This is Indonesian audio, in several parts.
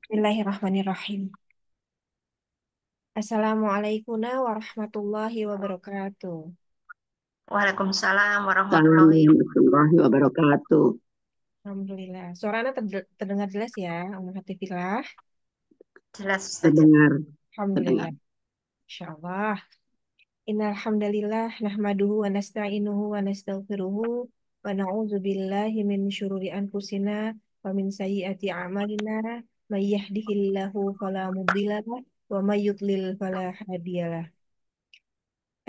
Bismillahirrahmanirrahim. Assalamualaikum warahmatullahi wabarakatuh. Waalaikumsalam warahmatullahi wabarakatuh. Alhamdulillah. Suaranya terdengar jelas ya, Om Hatifillah. Jelas Terdengar, Alhamdulillah. terdengar. Insyaallah. Innalhamdulillah. nahmaduhu wa nasta'inuhu wa nastaghfiruhu wa na'udzu billahi min syururi anfusina wa min sayyiati a'malina may yahdihillahu fala mudhillalah wa may yudlil fala hadiyalah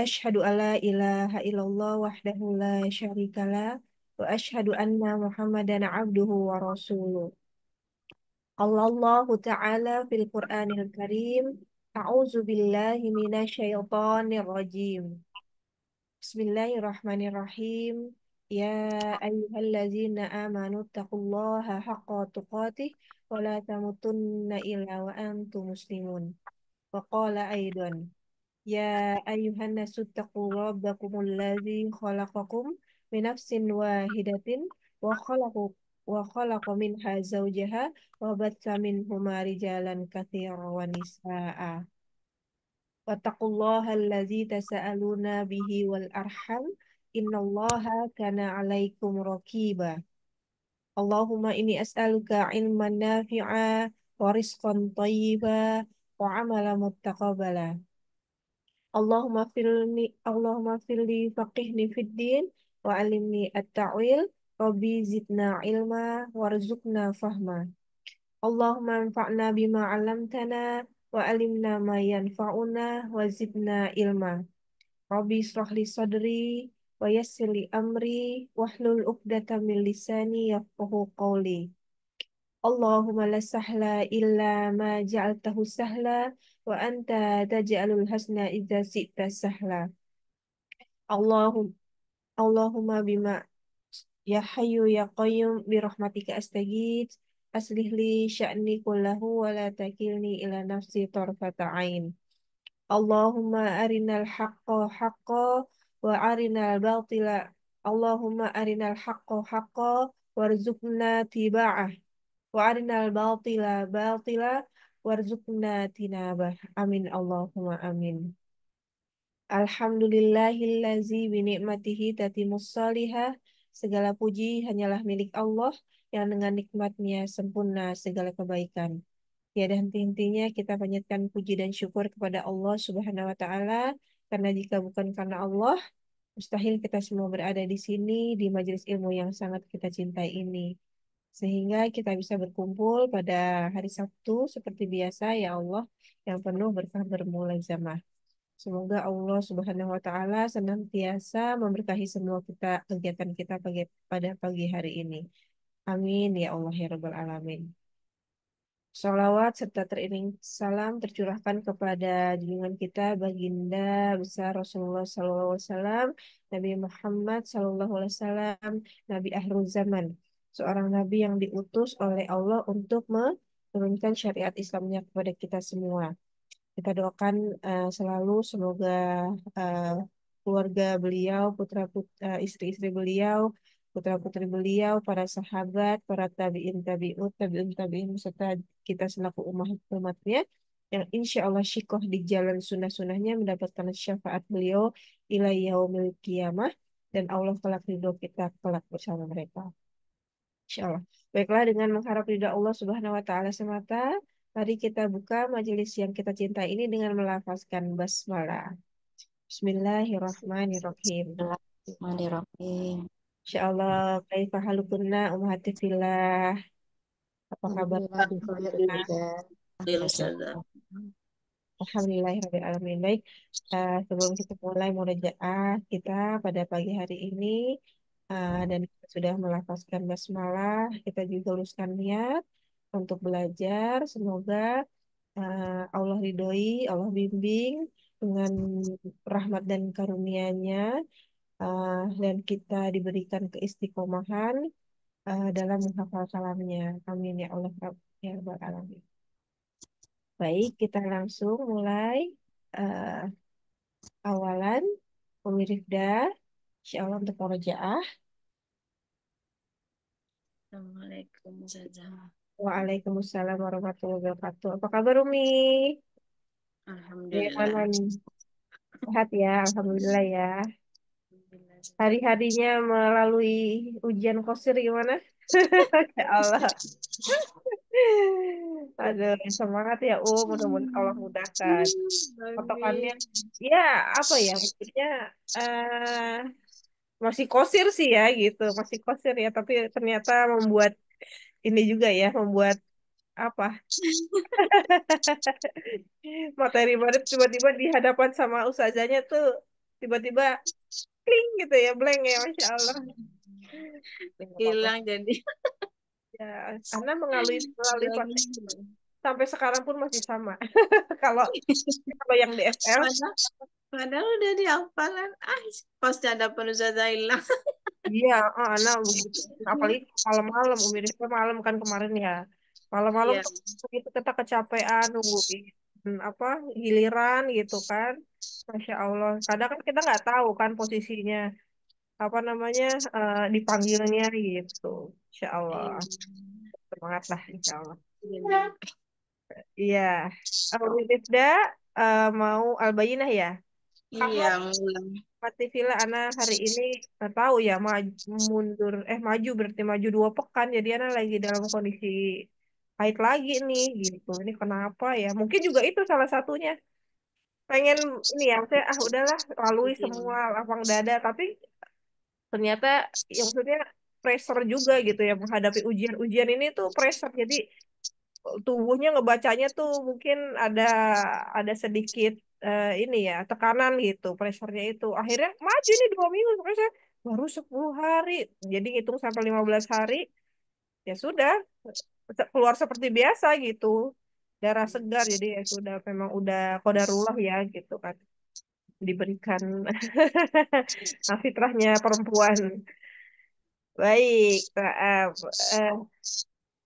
asyhadu alla ilaha illallah wahdahu la syarikalah wa asyhadu anna muhammadan abduhu wa rasuluh Allahu ta'ala fil Qur'anil Karim A'udzu billahi minasyaitonir rajim Bismillahirrahmanirrahim يا أيها الذين آمنوا اتقوا الله حق تقاته ولا تموتن إلا وأنتم مسلمون وقال أيضا يا أيها الناس اتقوا ربكم الذي خلقكم من نفس واحدة وخلق وخلق منها زوجها وبث منهما رجالا كثيرا ونساء واتقوا الله الذي تسألون به والأرحم innallaha kana alaikum raqiba. Allahumma inni as'aluka ilman nafi'a wa rizqan tayyiba wa amala muttaqabala. Allahumma filni Allahumma filli faqihni fid din wa alimni at-ta'wil Rabbi zidna ilma warzuqna fahma. Allahumma anfa'na bima 'allamtana wa alimna ma yanfa'una wa zidna ilma. Rabbi israh li sadri wa yassir li amri wahlul 'uqdatam min lisani yafqahu qawli Allahumma la sahla illa ma ja'altahu sahla wa anta taj'alul hasna idza si'ta sahla. Allahum, Allahumma bima ya hayyu ya qayyum bi rahmatika astaghith aslih li sya'ni kullahu wa la takilni ila nafsi tarfata ain. Allahumma arinal haqqo haqqo wa arinal batila Allahumma arinal haqqo haqqo warzuqna tiba'ah wa arinal batila batila warzuqna tinabah amin Allahumma amin Alhamdulillahillazi bi ni'matihi tatimus salihah segala puji hanyalah milik Allah yang dengan nikmatnya sempurna segala kebaikan. Ya dan intinya kita panjatkan puji dan syukur kepada Allah Subhanahu wa taala karena jika bukan karena Allah, mustahil kita semua berada di sini, di majelis ilmu yang sangat kita cintai ini. Sehingga kita bisa berkumpul pada hari Sabtu seperti biasa, ya Allah, yang penuh berkah zaman. Semoga Allah Subhanahu wa Ta'ala senantiasa memberkahi semua kita kegiatan kita pada pagi hari ini. Amin ya Allah ya Rabbal Alamin. Salawat serta teriring salam tercurahkan kepada junjungan kita baginda besar Rasulullah Sallallahu Alaihi Wasallam, Nabi Muhammad Sallallahu Alaihi Wasallam, Nabi Ahlul Zaman, seorang Nabi yang diutus oleh Allah untuk menurunkan syariat Islamnya kepada kita semua. Kita doakan uh, selalu semoga uh, keluarga beliau, putra putra, eh, istri-istri beliau, putra-putri beliau, para sahabat, para tabi'in tabi'ut, tabi'un tabi'in, serta kita selaku umat umatnya yang insya Allah syikoh di jalan sunnah-sunnahnya mendapatkan syafaat beliau ilai yaumil kiamah dan Allah kelak ridho kita kelak bersama mereka. Insya Allah. Baiklah dengan mengharap ridho Allah Subhanahu wa taala semata, mari kita buka majelis yang kita cinta ini dengan melafazkan basmalah. Bismillahirrahmanirrahim. Bismillahirrahmanirrahim. Insyaallah. Kaifa halukunna ummahati fillah. Apa kabar? Alhamdulillah. rabbil alamin. Baik, eh, sebelum kita mulai murojaah kita pada pagi hari ini eh, dan kita sudah melafazkan basmalah, kita juga luruskan niat untuk belajar. Semoga eh, Allah ridhoi, Allah bimbing dengan rahmat dan karunia-Nya uh, dan kita diberikan keistiqomahan uh, dalam menghafal kalamnya. Amin ya Allah ya Alamin. Baik, kita langsung mulai uh, awalan pemirifda. Insya Allah untuk murojaah. Assalamualaikum Ustazah. Waalaikumsalam warahmatullahi wabarakatuh. Apa kabar Umi? Alhamdulillah. Sehat ya, Alhamdulillah ya hari-harinya melalui ujian kosir gimana? ya Allah. Aduh, semangat ya Um, mudah-mudahan Allah mudahkan. Potongannya, ya apa ya, maksudnya uh, masih kosir sih ya gitu, masih kosir ya, tapi ternyata membuat ini juga ya, membuat apa materi baru tiba-tiba di hadapan sama usahanya tuh tiba-tiba kling gitu ya blank ya masya allah hilang jadi ya karena mengalami melalui sampai sekarang pun masih sama kalau kalau yang DSL padahal, padahal udah dihafalan ah pasti ada penuzadah hilang iya oh, Ana begitu apalagi malam-malam Umi itu malam kan kemarin ya malam-malam yeah. itu kita kecapean nunggu Hmm, apa giliran gitu kan masya allah kadang kan kita nggak tahu kan posisinya apa namanya uh, dipanggilnya gitu insya allah semangat lah insya allah iya yeah. uh, eh, mau albayinah ya iya Fatifila Ana hari ini nggak eh, tahu ya maju mundur eh maju berarti maju dua pekan jadi Ana lagi dalam kondisi naik lagi nih gitu ini kenapa ya mungkin juga itu salah satunya pengen ini ya saya ah udahlah lalui semua lapang dada tapi ternyata yang maksudnya pressure juga gitu ya menghadapi ujian-ujian ini tuh pressure jadi tubuhnya ngebacanya tuh mungkin ada ada sedikit uh, ini ya tekanan gitu pressurenya itu akhirnya maju nih dua minggu terus saya baru sepuluh hari jadi ngitung sampai lima belas hari ya sudah keluar seperti biasa gitu darah segar jadi ya sudah memang udah kodarullah ya gitu kan diberikan fitrahnya perempuan baik maaf uh, eh,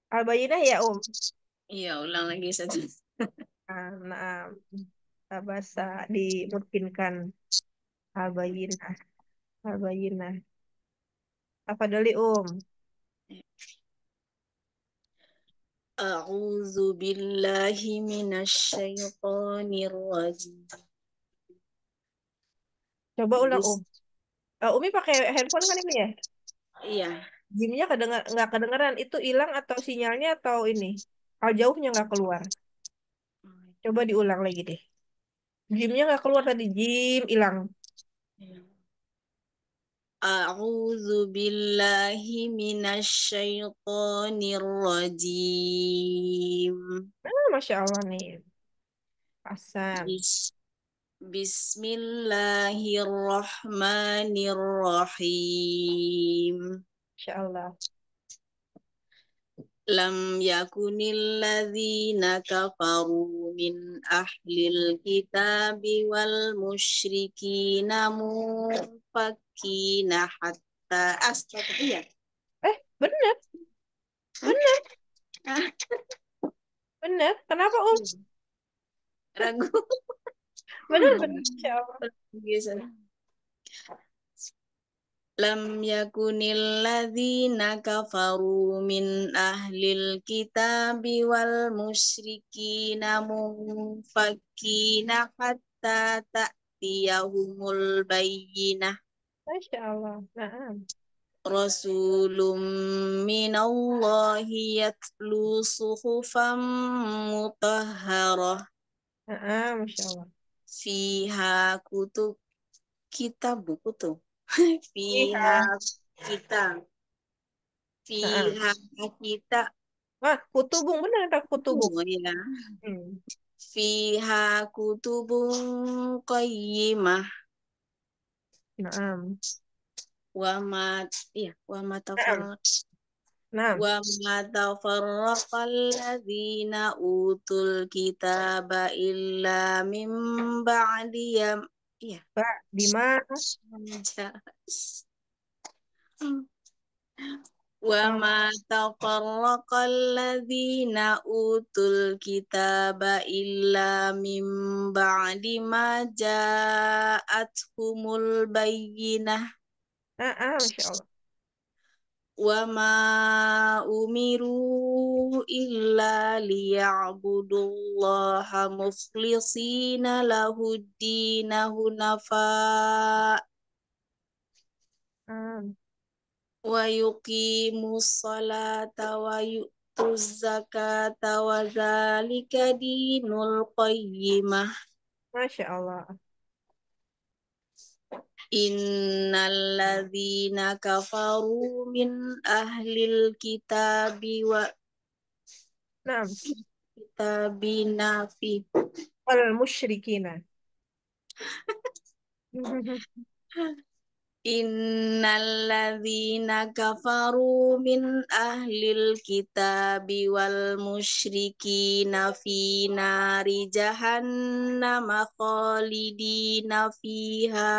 albayinah ya om iya ulang lagi saja nah, eh, abasa bahasa dimungkinkan albayinah albayinah apa dulu um A'udzu billahi من الشيطان rajim. Coba ulang Om. Um. Uh, eh, Umi pakai handphone kan ini ya? Iya. Gimnya kedengar nggak kedengeran. Itu hilang atau sinyalnya atau ini? Kalau jauhnya nggak keluar. Hmm. Coba diulang lagi deh. Gimnya nggak keluar tadi. Jim hilang. Hilang. A'udzu billahi minasyaitonir rajim. Ah, masyaallah nih. Asam. Bis Bismillahirrahmanirrahim. Masyaallah. Lam yakunil ladzina min ahlil kitabi wal musyrikin sakina hatta asrofa. Iya. Eh, benar. Benar. benar. Kenapa, Um? Ragu. benar, benar. Gitu. Lam yakunil ladzina kafaru min ahlil kitabi wal musyrikina munfakina hatta ta'tiyahumul bayyinah Masya Allah. Nah. Rasulum minallahi yatlu suhufan mutahharah. Nah, Masya Allah. Fiha kutub kita buku tuh. Fiha kita. Fiha kita. Wah, kutubung benar tak kutubung? Oh, iya. Hmm. Fiha kutubung qayyimah Naam. Wa ma iya, wa ma Naam. Wa ma utul kitaba illa min ba'di ya. Iya. Ba, ma Wa ma taqarraqal alladhina utul kitaba illa min ba'di ma ja'atkumul bayyinah. Ah, ah, masyaallah. Wa ma umiru illa liya'budullaha mukhlishina dinahu hunafa. Amin. Ah wa yuqimus salata wa yu'tuz zakata wa dzalika dinul qayyimah. masyaallah Innal ladhina kafaru min ahlil kitabi wa Naam. Kitabi nafi wal musyrikina. Innalladzina kafaru min ahlil kitabi wal musyrikina fi nari jahannama khalidina fiha.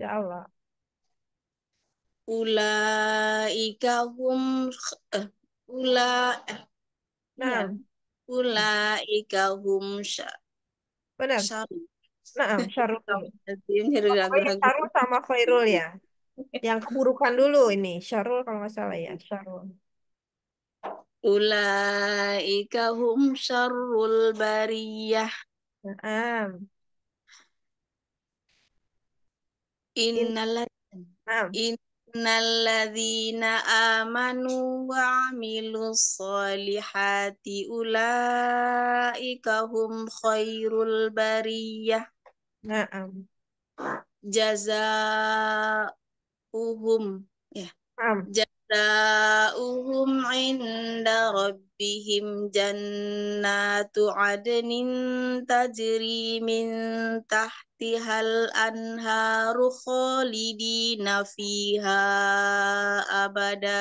Ya Allah. Ulaika hum uh, ula eh, Nah. ula iya. Ulaika hum sya. Benar. Sorry. Nah, Syarul. Syarul sama Khairul ya. Yang keburukan dulu ini. Syarul kalau nggak salah ya. Syarul. Ulaika hum syarrul bariyah. Naam. Innal Innalladzina amanu wa amilus solihati ulaika hum khairul bariyah. Naam. uhum ya. Naam. uhum inda rabbihim jannatu adnin tajri min tahtihal anharu khalidina fiha abada.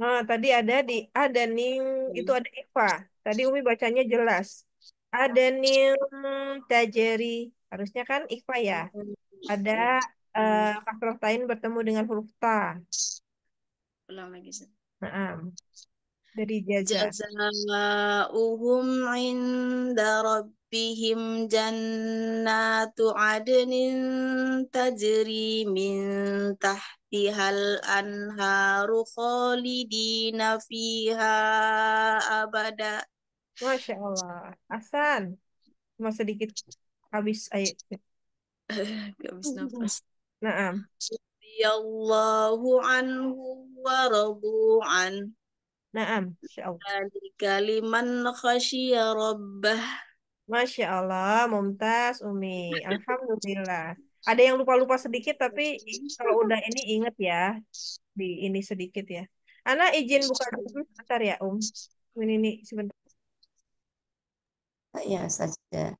Nah, tadi ada di ada nih hmm. itu ada Iva. Tadi Umi bacanya jelas. Ada ning tajeri Harusnya kan ikhfa ya. Iya. Ada uh, eh, faktor lain bertemu dengan huruf ta. Ulang lagi, sih Nah, dari jaza. Jazauhum inda rabbihim jannatu adnin tajri min tahtihal anharu khalidina fiha abada. Masya Allah. asan cuma sedikit habis ayat habis nafas naam, radhiyallahu anhu wa radu an Naam, insyaallah. kaliman khasyiya rabbah. Masya Allah, Mumtaz, Umi. Alhamdulillah. Ada yang lupa-lupa sedikit, tapi kalau udah ini inget ya. Di ini sedikit ya. Ana izin buka dulu sebentar ya, Um. Ini, ini sebentar. Ya, saja.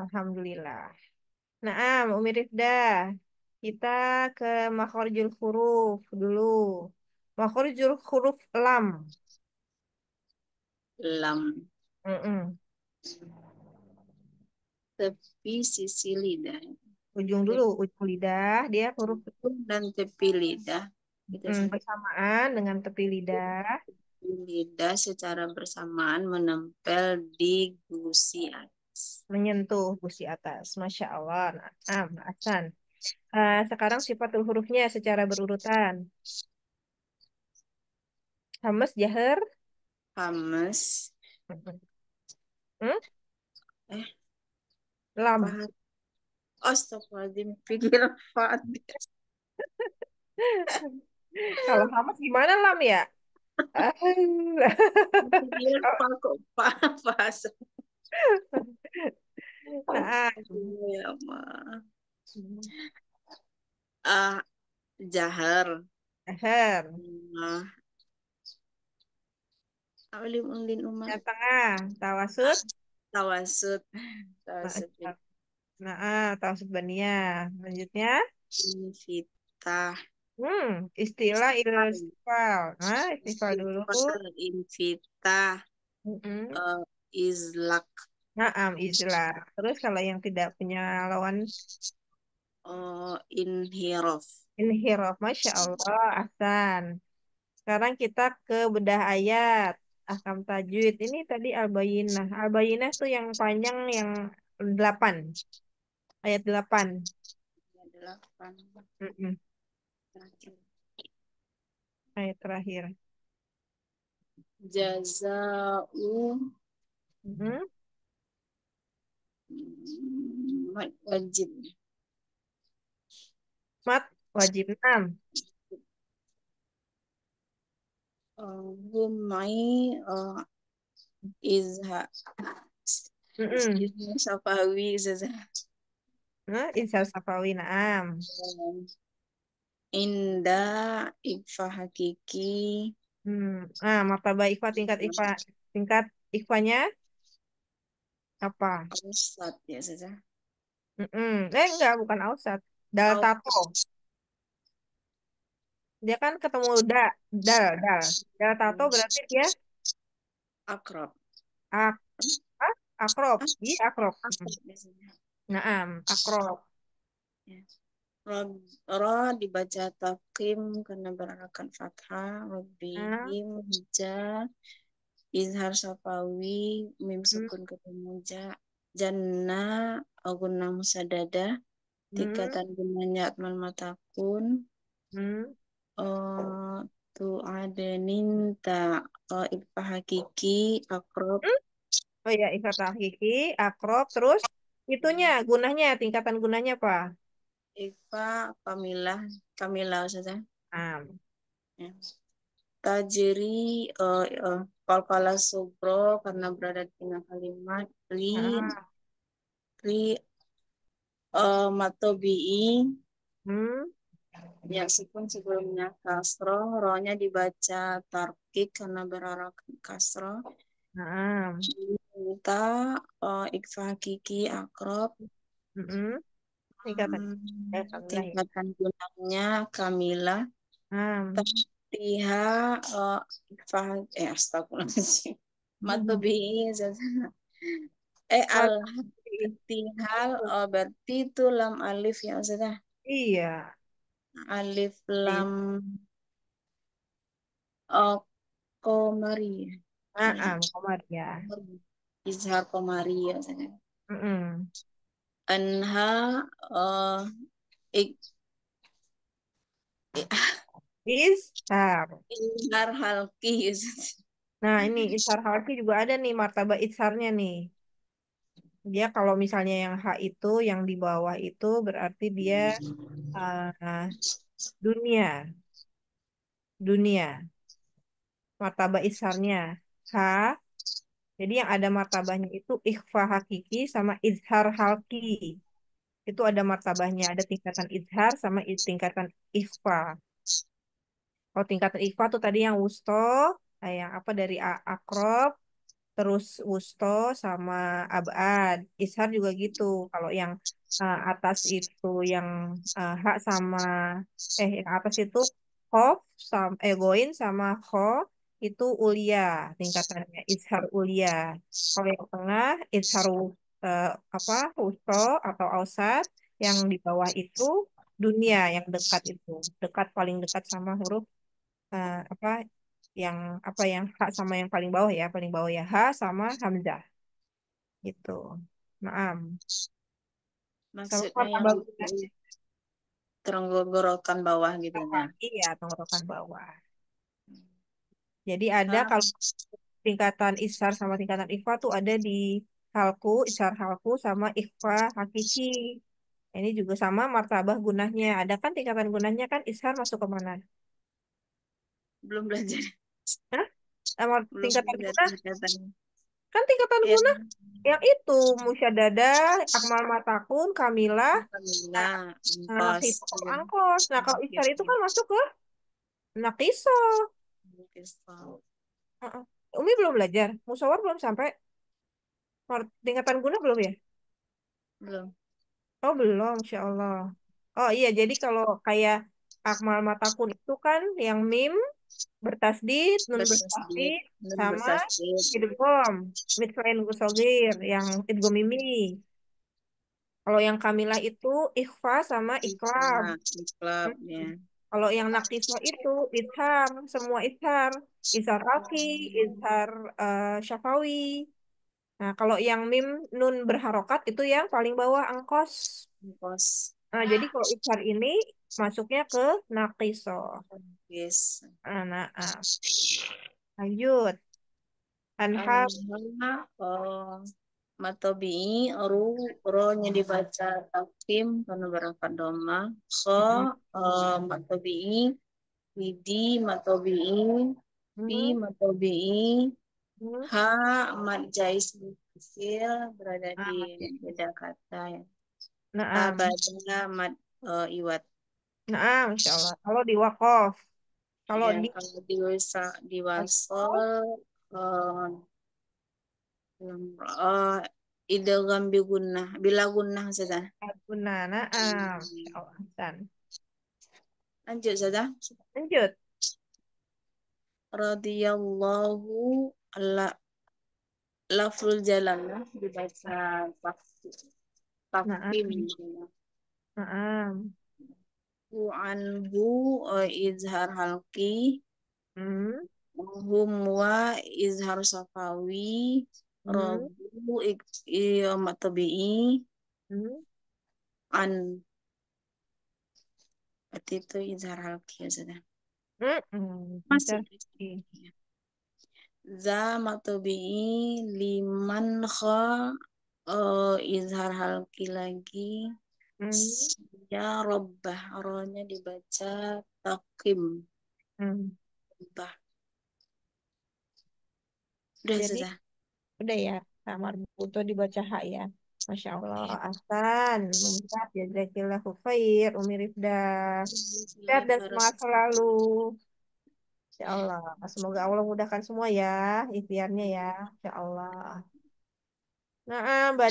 Alhamdulillah. Naam, Umi Rifda. Kita ke makhrajul huruf dulu. Makhrajul huruf lam. Lam. Mm-mm. Tepi sisi lidah. Ujung dulu, ujung lidah. Dia huruf dan tepi lidah. Mm, bersamaan dengan tepi lidah. lidah secara bersamaan menempel di gusi atas atas, menyentuh gusi atas. Masya Allah, Am, Hasan. Uh, eh, sekarang sifatul hurufnya secara berurutan. Hamas jahar. Hamas. Hmm? Eh. lama, Astagfirullahaladzim, pikir Fadil. Kalau Hamas gimana Lam ya? Pikir Pak kok nah, jahar. Jahar. Uh, Aulim ulin umar. Yang tengah, tawasud. Tawasud. Tawasud. Nah, eh, tawasud bania. Selanjutnya. Invita. Hmm, istilah istifal. Nah, istifal ah, dulu. Invita. Mm -hmm. uh, izlak. Naam, izlak. Terus kalau yang tidak punya lawan? Uh, oh, inhirof. Inhirof, Masya Allah, Ahsan. Sekarang kita ke bedah ayat. Ahkam tajwid. Ini tadi albayinah. Albayinah tuh yang panjang yang delapan Ayat delapan Ayat 8. Terakhir. Ayat terakhir. Jazau Mm-hmm. Mat Wajib. Mat wajib enam. Gumai uh, uh, izha. Mm-mm. Safawi izha. Huh? Insal Safawi naam. Uh, Inda ikfa hakiki. Hmm. Ah, mata baik ikfa tingkat ikfa tingkat ikfanya? Apa? Ausat ya saja. Mm -mm. Eh enggak, bukan ausat. Dal tato. Dia kan ketemu da, dal, dal. Dal tato hmm. berarti dia akrob Ak ah, akrob, di akrob. Naam, akrob. Ya. ro dibaca takim karena berangkat fathah. hmm. hija izhar safawi mim hmm. sukun ketemu ja janna aguna musadada tikatan hmm. gunanya akmal matakun hmm. tu adenin ninta ipa hakiki akrob oh ya ipa hakiki akrob terus itunya gunanya tingkatan gunanya apa ipa kamilah kamilah saja um. ya. tajiri uh, uh, Kalkala Subro karena berada di tengah kalimat li ah. li uh, eh, matobi hmm. ya sepun sebelumnya kasro ronya dibaca tarkik karena berarakan kasro ah. kita uh, eh, kiki akrob mm mm-hmm. -hmm. Eh, ya. tingkatan, gunanya kamila ah. Hmm fiha uh, eh, faham eh astagfirullahaladzim hmm. matubihi eh al tihal oh, berarti itu lam alif ya maksudnya iya alif lam oh, komaria ah uh ah, komaria ya. izhar komaria ya, maksudnya mm -mm. anha uh, ik, ik Ishar. Ishar halki. Nah, ini ishar halki juga ada nih martabat isharnya nih. Dia kalau misalnya yang H itu, yang di bawah itu berarti dia uh, dunia. Dunia. Martabat isharnya. H. Jadi yang ada martabahnya itu ikhfa hakiki sama izhar halki. Itu ada martabahnya, ada tingkatan izhar sama tingkatan ikhfa. Kalau tingkatan IFA tuh tadi yang wusto, eh, yang apa dari akrob, terus wusto sama abad. Ishar juga gitu. Kalau yang uh, atas itu yang uh, eh, hak sama eh yang atas itu kof, sama eh sama Ho itu ulia tingkatannya ishar ulia. Kalau yang tengah ishar uh, apa wusto atau ausat yang di bawah itu dunia yang dekat itu dekat paling dekat sama huruf uh, apa yang apa yang H sama yang paling bawah ya paling bawah ya H sama Hamzah gitu maaf maksudnya bawah gitu kan iya tenggorokan bawah jadi ada kalau tingkatan isar sama tingkatan ikhfa tuh ada di halku isar halku sama ikhfa hakiki ini juga sama martabah gunanya ada kan tingkatan gunanya kan isar masuk ke mana belum belajar. Hah? Emang belum tingkatan kita? Kan tingkatan ya. yang itu Musyadada, Akmal Matakun, Kamila, Kamila, nah, Angkos. Angkos. Nah, kalau iya, Isyar itu kan masuk ke Nakiso. Nakiso. Umi belum belajar, musawar belum sampai. Tingkatan guna belum ya? Belum. Oh, belum, insya Allah. Oh iya, jadi kalau kayak Akmal Matakun itu kan yang mim, bertasdid, nun bertasdid, sama idgom, mitrain gusogir, yang idgom mimi. Kalau yang kamilah itu ikhfa sama Iklam. Hmm. ya. Kalau yang Naktiswa itu ithar, semua ithar. Ithar aki, ithar uh, syafawi. Nah, kalau yang mim nun berharokat itu yang paling bawah angkos. Angkos. Nah, jadi kalau ithar ini masuknya ke nakiso. Yes. Anak. Lanjut. Anha uh, eh, matobi ru ro-nya dibaca takim karena berangkat doma. So uh, mm-hmm. eh, matobi widi matobi bi mm-hmm. matobi mm-hmm. ha mat jais kecil berada di beda ah, kata ya. Nah, ah. baca mat uh, iwat Nah, insya Allah. Kalau di wakaf, kalau ya, di kalau di wasa, di wasol, uh, uh, idgham bi bila guna saja. guna nah, ah, iya. insya Allah. Lanjut saja. Lanjut. ala la lafzul jalal ya, dibaca tafsir. Nah, ah. Tafsir. Nah, ah an bu eh, izhar halki hmm. hum izhar safawi hmm. rabu ik, iya, i, hmm. an Berarti itu izhar halki ya sudah. Hmm. Masih. Ya. Za liman kha uh, izhar halki lagi. Hmm. Ya robbah. Rohnya dibaca takim. Hmm. Robbah. Udah Jadi, sudah. Udah ya. Kamar butuh dibaca hak ya. Masya Allah. Asan. Iya. Ya Jazakillahu khair. Umi Rifda. Sehat dan semangat selalu. Insya Allah. Semoga Allah mudahkan semua ya. Ikhtiarnya ya. Insya Allah. Nah, Mbak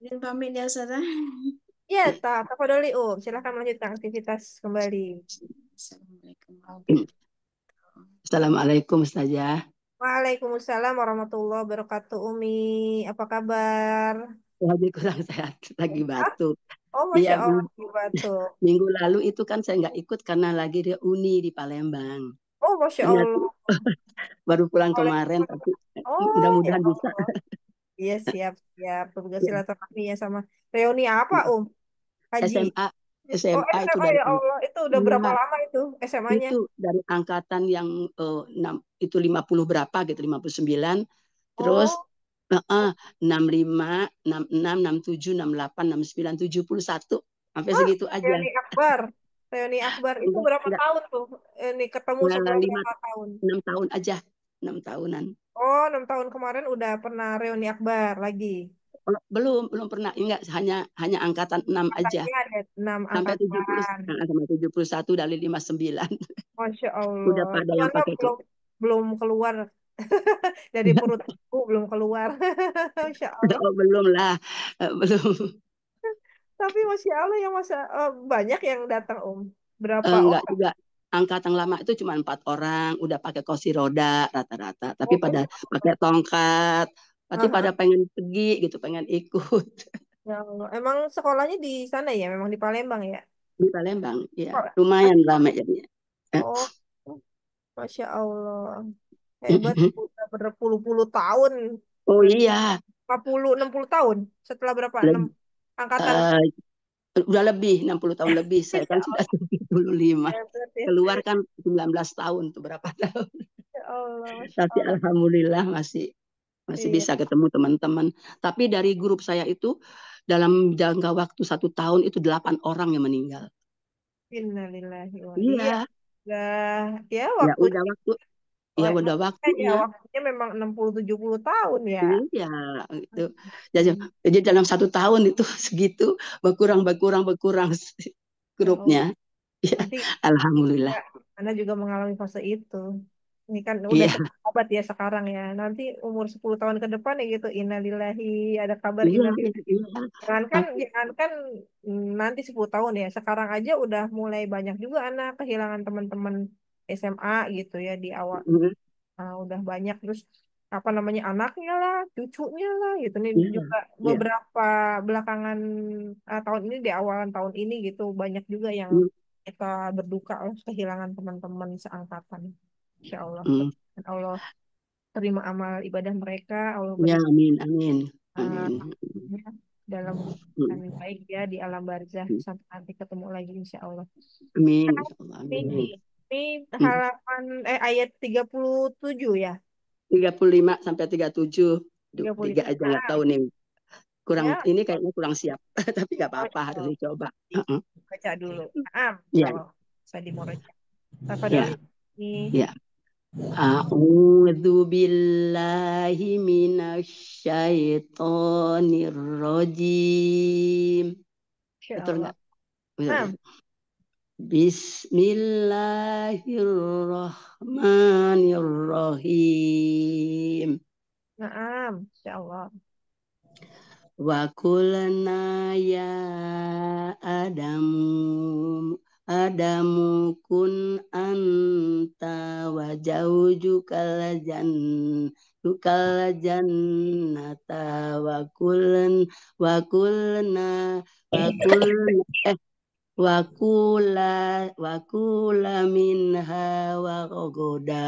Izin pamit ya, Sarah. Iya, Tak peduli, Um. Oh, Silahkan melanjutkan aktivitas kembali. Assalamualaikum. Assalamualaikum, Ustazah. Waalaikumsalam warahmatullahi wabarakatuh, Umi. Apa kabar? Lagi kurang sehat, lagi batuk. Oh, Masya iya, Allah, lagi batuk. Minggu lalu itu kan saya nggak ikut karena lagi di uni di Palembang. Oh, Masya iya, Allah. Baru pulang kemarin, tapi oh, mudah-mudahan ya bisa. Iya siap siap petugas iya. silaturahmi ya sama reuni apa um? Haji. SMA SMA, oh, itu ya dari, ya Allah itu udah berapa lima, lama itu SMA-nya? Itu dari angkatan yang uh, itu itu 50 berapa gitu 59 terus oh. Uh, uh, 65, 66, 67, 68, 69, 71 sampai segitu aja. Reuni Akbar. Reuni Akbar itu berapa Nggak. tahun tuh? Eh, ini ketemu nah, sama lima tahun? enam tahun aja, enam tahunan. Oh, enam tahun kemarin udah pernah reuni akbar lagi. Belum, belum pernah. Enggak, hanya hanya angkatan 6 aja. Ya, ada enam, Sampai tujuh 70, sama 71 dari 59. Masya Allah. Udah pada yang pakai belum, belum keluar dari perutku belum keluar. Masya Allah. Oh, belum lah, eh, belum. Tapi masya Allah yang masa eh, banyak yang datang Om. Berapa? Enggak om? juga, angkatan lama itu cuma empat orang, udah pakai kursi roda rata-rata, tapi oh, pada ya. pakai tongkat, pasti Aha. pada pengen pergi gitu, pengen ikut. Ya emang sekolahnya di sana ya, memang di Palembang ya? Di Palembang, ya, oh. lumayan lama jadinya. Oh, eh. masya Allah, hebat, berpuluh-puluh tahun. Oh iya. 40, 60 tahun setelah berapa? angkatan. Uh, udah lebih 60 tahun lebih saya kan sudah 75 ya, keluarkan 19 tahun tuh berapa tahun ya Allah, tapi alhamdulillah masih masih iya. bisa ketemu teman-teman tapi dari grup saya itu dalam jangka waktu satu tahun itu delapan orang yang meninggal Innalillahi iya. iya. ya, ya waktu ya, udah waktu Iya oh, udah waktunya. Ya, waktunya memang 60 70 tahun ya. Iya, gitu. Jadi, jadi dalam satu tahun itu segitu berkurang berkurang berkurang grupnya. Oh. Ya, Nanti, alhamdulillah. Anda juga mengalami fase itu. Ini kan udah yeah. obat ya sekarang ya. Nanti umur 10 tahun ke depan ya gitu innalillahi ada kabar yeah, innalillahi. Yeah. Jangan kan jangan kan mm, nanti 10 tahun ya. Sekarang aja udah mulai banyak juga anak kehilangan teman-teman SMA gitu ya di awal mm -hmm. Mm-hmm. uh, udah banyak terus apa namanya anaknya lah, cucunya lah gitu nih yeah. Mm-hmm. juga yeah. beberapa belakangan uh, tahun ini di awalan tahun ini gitu banyak juga yang mm. kita berduka loh kehilangan teman-teman seangkatan. Insya Allah, mm. Allah terima amal ibadah mereka, Allah ya, amin, amin, amin. Uh, ya, dalam yang baik ya di alam barzah sampai nanti ketemu lagi insya Allah. Amin. Insya amin. Ini hmm. halaman eh ayat 37 ya. 35 sampai 37. Duh, 35. tiga aja nggak tahu nih. Kurang ya. ini kayaknya kurang siap, tapi nggak apa-apa harus dicoba. Uh -uh. Baca dulu. Naam. Ya. ya. Oh, saya di Moroja. Ya. ya. A'udzu billahi syaithanir rajim. Ya betul enggak? Betul. Bismillahirrahmanirrahim. Naam, insyaallah. Wa kulana ya Adamu Adamu kun anta wa jaujukal kalajan tukal jannata wa kulun wa kulna wa kulna eh wakula wakula minha wa rogoda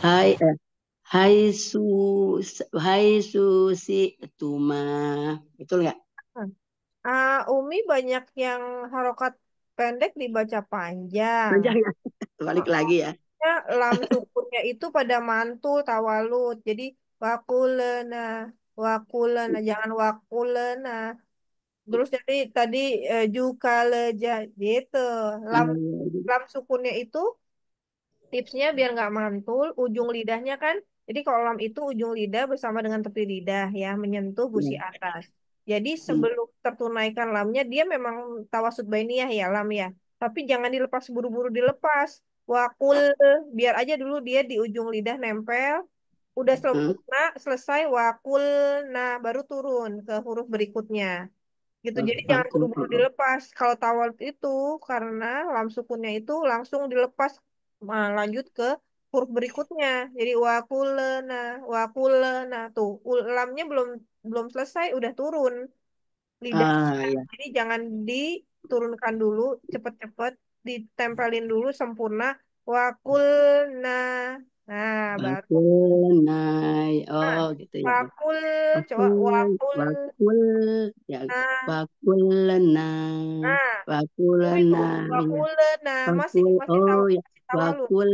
hai eh, hai su hai su si tuma betul nggak uh, Umi banyak yang harokat pendek dibaca panjang panjang ya balik uh, lagi ya lam sukunnya itu pada mantul tawalut jadi wakulena wakulena jangan wakulena Terus jadi tadi eh, leja gitu. Lam hmm. lam sukunnya itu tipsnya biar nggak mantul, ujung lidahnya kan. Jadi kalau lam itu ujung lidah bersama dengan tepi lidah ya menyentuh busi iya. hmm. atas. Jadi iya. sebelum tertunaikan lamnya dia memang tawasud bainiyah ya lam ya. Tapi jangan dilepas buru-buru dilepas. Wakul biar aja dulu dia di ujung lidah nempel. Udah hmm. selesai wakul. Nah, baru turun ke huruf berikutnya gitu. Nah, Jadi jangan buru-buru dilepas. Kalau tawar itu karena lam sukunnya itu langsung dilepas lanjut ke huruf berikutnya. Jadi wakulena, wakulena tuh lamnya belum belum selesai udah turun lidah. Ah, iya. Jadi jangan diturunkan dulu cepet-cepet ditempelin dulu sempurna wakulna. Nah, baru Nah, oh nah, gitu ya wakul coba wakul wakul ya nah. wakulena nah. wakulena wakulena masih masih oh, tahu, ya. masih tahu wakul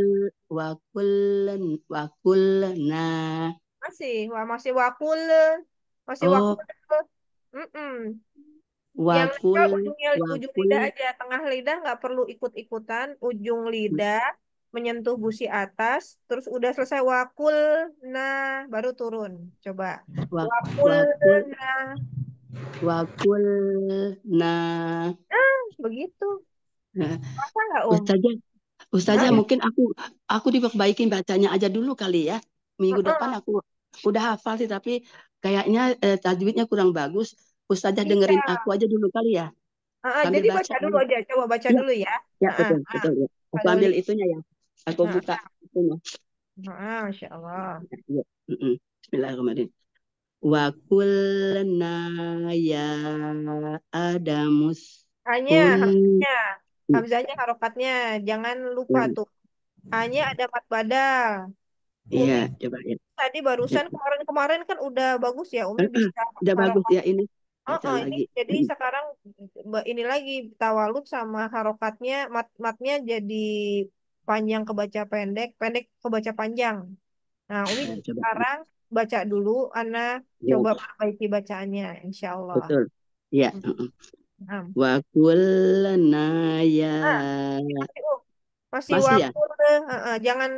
wakulen wakulena masih wah masih wakul masih oh. wakul mm -mm. Wakul, yang ujungnya wakul. ujung lidah aja tengah lidah nggak perlu ikut ikutan ujung lidah menyentuh hmm. busi atas, terus udah selesai wakul nah baru turun. Coba. wakul nah wakul nah Ah, begitu. Nah. nggak Ustazah, Ustazah nah, mungkin aku aku diperbaikin bacanya aja dulu kali ya. Minggu uh -huh. depan aku udah hafal sih tapi kayaknya eh, tajwidnya kurang bagus. Ustazah dengerin iya. dengerin aku aja dulu kali ya. Uh -huh. jadi baca, baca dulu aja, coba baca ya. dulu ya. Ya, uh -huh. betul, betul. Aku ambil itunya ya. Aku nah. buka itu mah. Nah, Masya Allah. Ya. Bismillahirrahmanirrahim. Wa kulna ya Adamus. Hanya, hanya. Mm. Hamzahnya harokatnya. Jangan lupa mm. tuh. Hanya ada mat badal. Iya, coba ya. Tadi barusan kemarin-kemarin iya. kan udah bagus ya, Umi bisa. Udah bagus ya ini. Oh, oh ini lagi. jadi mm. sekarang ini lagi tawalut sama harokatnya mat matnya jadi panjang kebaca pendek, pendek kebaca panjang. Nah, Umi coba. sekarang baca dulu, Ana ya. coba perbaiki bacaannya, insya Allah. Betul. Iya. Hmm. Ya. Hmm. Ah, Wa ya. masih, masih, masih ya? jangan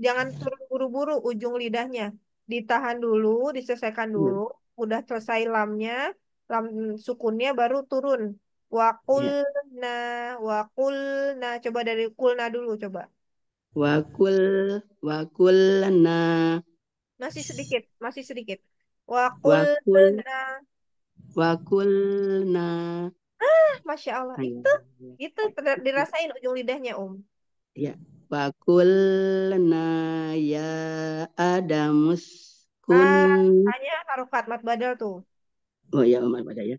jangan turun buru-buru ujung lidahnya. Ditahan dulu, diselesaikan hmm. dulu. Hmm. Udah selesai lamnya, lam sukunnya baru turun. Wakulna, iya. wakulna. Coba dari kulna dulu, coba. Wakul, wakulna. Masih sedikit, masih sedikit. Wakulna. Wakulna. Ah, masya Allah. Itu, itu dirasain ujung lidahnya, Om. Ya. Wakulna ya Adamus ah, kun. Ah, hanya haruf mat badal tuh. Oh iya, ya, mat badal ya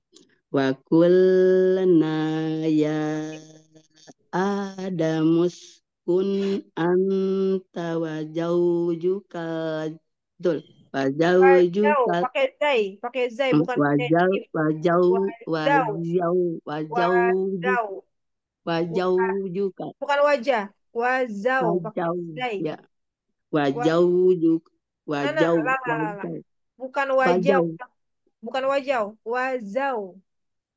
wa kullana ya adamus kun anta wa jaujuka dul wa jaujuka pakai zai pakai zai bukan wa jau wa jau wa jau wa jau wa bukan wajah jau pakai zai ya wa juka wa jau bukan wajau bukan wajau wazau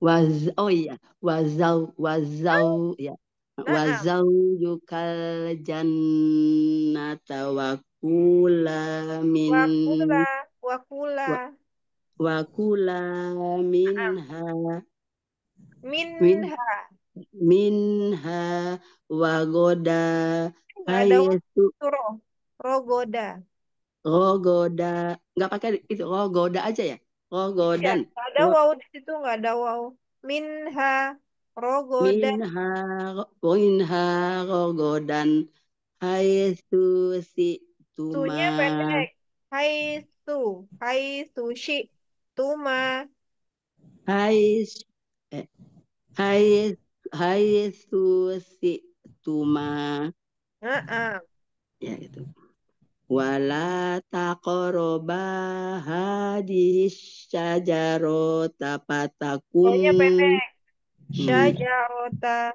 Waz oh iya, wazau wazau ya. Wazau yukal iya. jannata wa kula min wakula wakula wakula minha minha minha wagoda hayatu rogoda rogoda nggak pakai itu rogoda aja ya rogodan. Oh, ya, ada wow di situ nggak ada wow. Minha rogodan. Minha minha rogodan. Hai su si tuma. Tunya pendek. Hai su. Hai su si tuma. Hai eh, hai hai su si tuma. Uh -uh. Ya gitu wala taqroba hadis syajarota fatakun iya, hmm. Syajarota.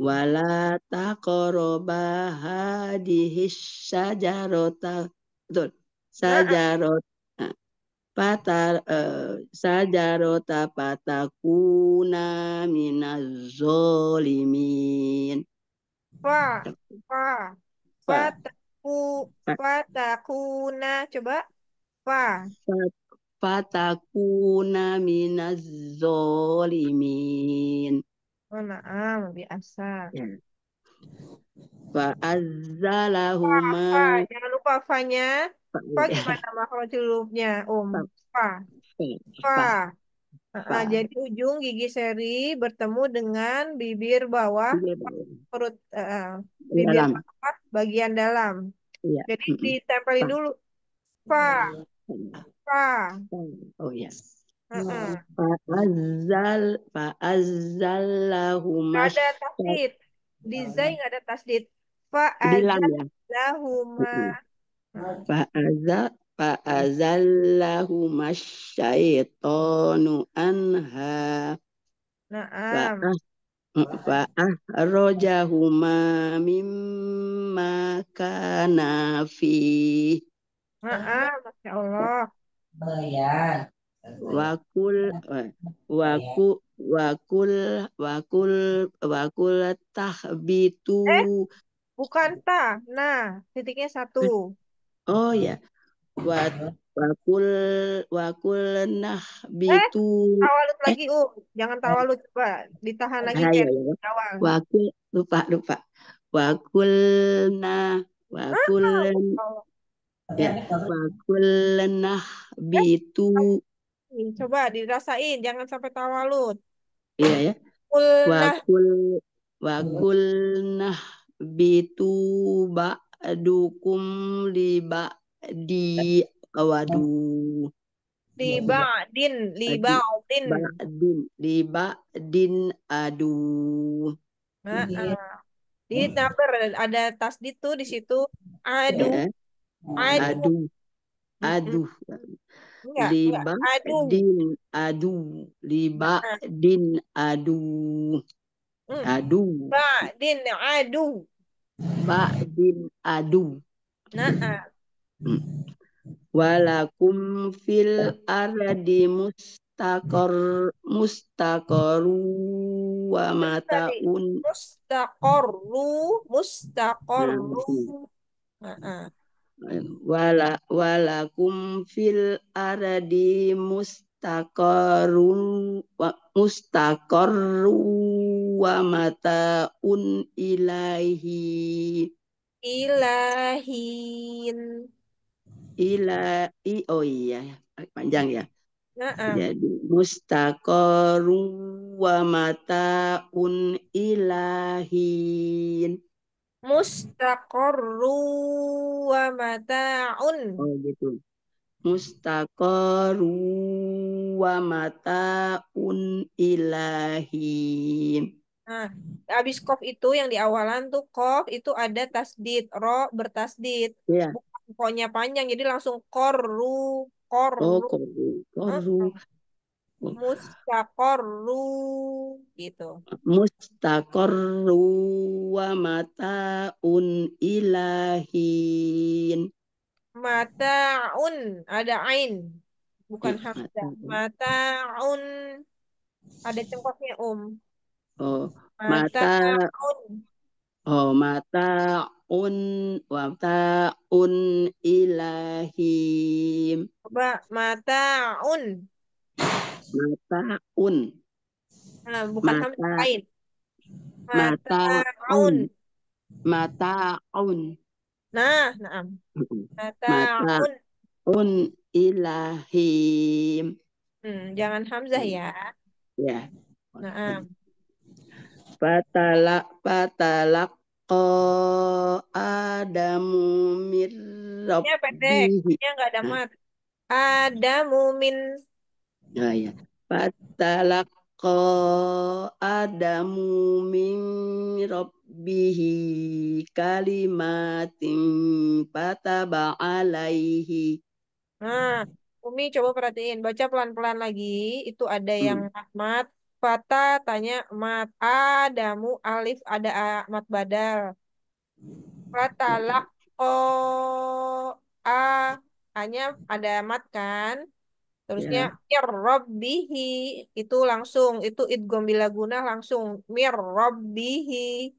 Wala taqroba hadis syajarota. Betul. Syajarota. Ah, pata, ah. eh, uh, sajarota patakuna minaz zolimin. pa pa pata Fataku fatakuna coba fa. Fatakuna minaz zolimin. Oh, na'am biasa. Ya. Fa'azzalahuma. jangan lupa fa-nya. Fa iya. gimana makhrajulubnya, Om? Um. Fa. Fa. Nah, jadi ujung gigi seri bertemu dengan bibir bawah, perut uh, bibir Dalam. bawah bagian dalam. Iya. Jadi mm -hmm. ditempelin pa. dulu. Pa. pa Oh ya. Fa'azal fa'azallahu Gak ada tasdid. Di zai ya. gak ada tasdid. Fa'azallahuma. Mm. Fa'azal fa'azallahuma syaitonu anha. Na'am. Fa'ahrojahuma mimma kana fi. Masya Allah. Bayar. Wakul, wakul, wakul, wakul, wakul tahbitu. Eh, bukan ta. Nah, titiknya satu. Oh ya buat wakul wakul nah eh, bitu. Eh, tawalut eh. lagi u jangan tawalut coba ditahan lagi Ayo, ya. Wakul lupa lupa. Wakul nah wakul ah, ya wakul nah eh, bitu. Coba dirasain, jangan sampai tawalut. Iya ya. Wakul nah. wakul nah bitu ba dukum di liba di waduh di ba'din li ba'din din li din aduh iya. di number ada tas di tuh di situ iya. aduh aduh aduh aduh liba din aduh liba din aduh mm. aduh ba din aduh ba din aduh nah Hmm. Walakum fil ardi mustaqor mustaqoru wa mataun mustaqoru mustaqoru iya, wala walakum fil aradi mustaqarun wa mustaqarru wa mataun ilahi ilahin ila i oh iya panjang ya. Uh-uh. Jadi mustaqoru wa mataun ilahin. mustaqoru wa mataun. Oh gitu. mustaqoru wa mataun ilahin. Nah, habis kof itu yang di awalan tuh kof itu ada tasdid, ro bertasdid. Yeah pokoknya panjang jadi langsung koru koru oh, koru koru mustakorru gitu mustakorru wa mataun ilahin mataun ada ain bukan ya, hamzah mataun ada cengkoknya um oh mataun mata oh mata un wata un ilahim. apa mata un. Mata un. bukan mata Mata un. Mata un. Nah, naam. Mata, un. un nah, ilahim. Hmm, jangan hamzah ya. Ya. Naam. Patalak patalak ko adamu mir Ya pendek, ini enggak iya, ada nah. mat. Adamu min. Nah, ya. ya. Fatalak ko adamu min rabbihi kalimatin pataba alaihi. Nah, Umi coba perhatiin, baca pelan-pelan lagi. Itu ada yang hmm. rahmat, Fata tanya mat. Adamu alif ada mat badal. Fata lako a hanya ada mat kan. Terusnya yeah. mir robbihi itu langsung itu id bila guna langsung mir robbihi.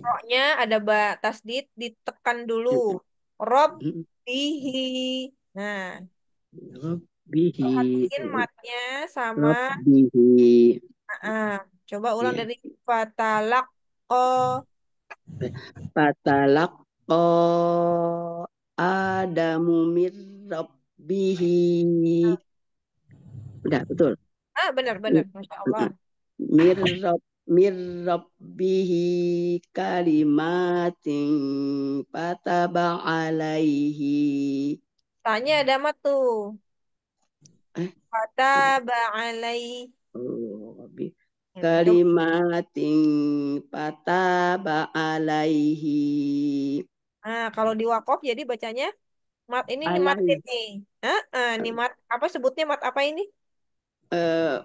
Roknya ada batas dit ditekan dulu. Robbihi. Nah. Iya kan? bihi perhatiin matnya sama bihi uh, coba ulang yeah. dari fatalak o fatalak o adamu bihi udah betul ah benar benar masya allah mirab mirrabbihi kalimatin pataba alaihi tanya ada matu Fataba alaihi. Oh, ya, kalimatin fataba alaihi. Nah, kalau di wakof jadi bacanya mat ini Alai. mat ini. Heeh, uh, uh, mat apa sebutnya mat apa ini? Eh uh,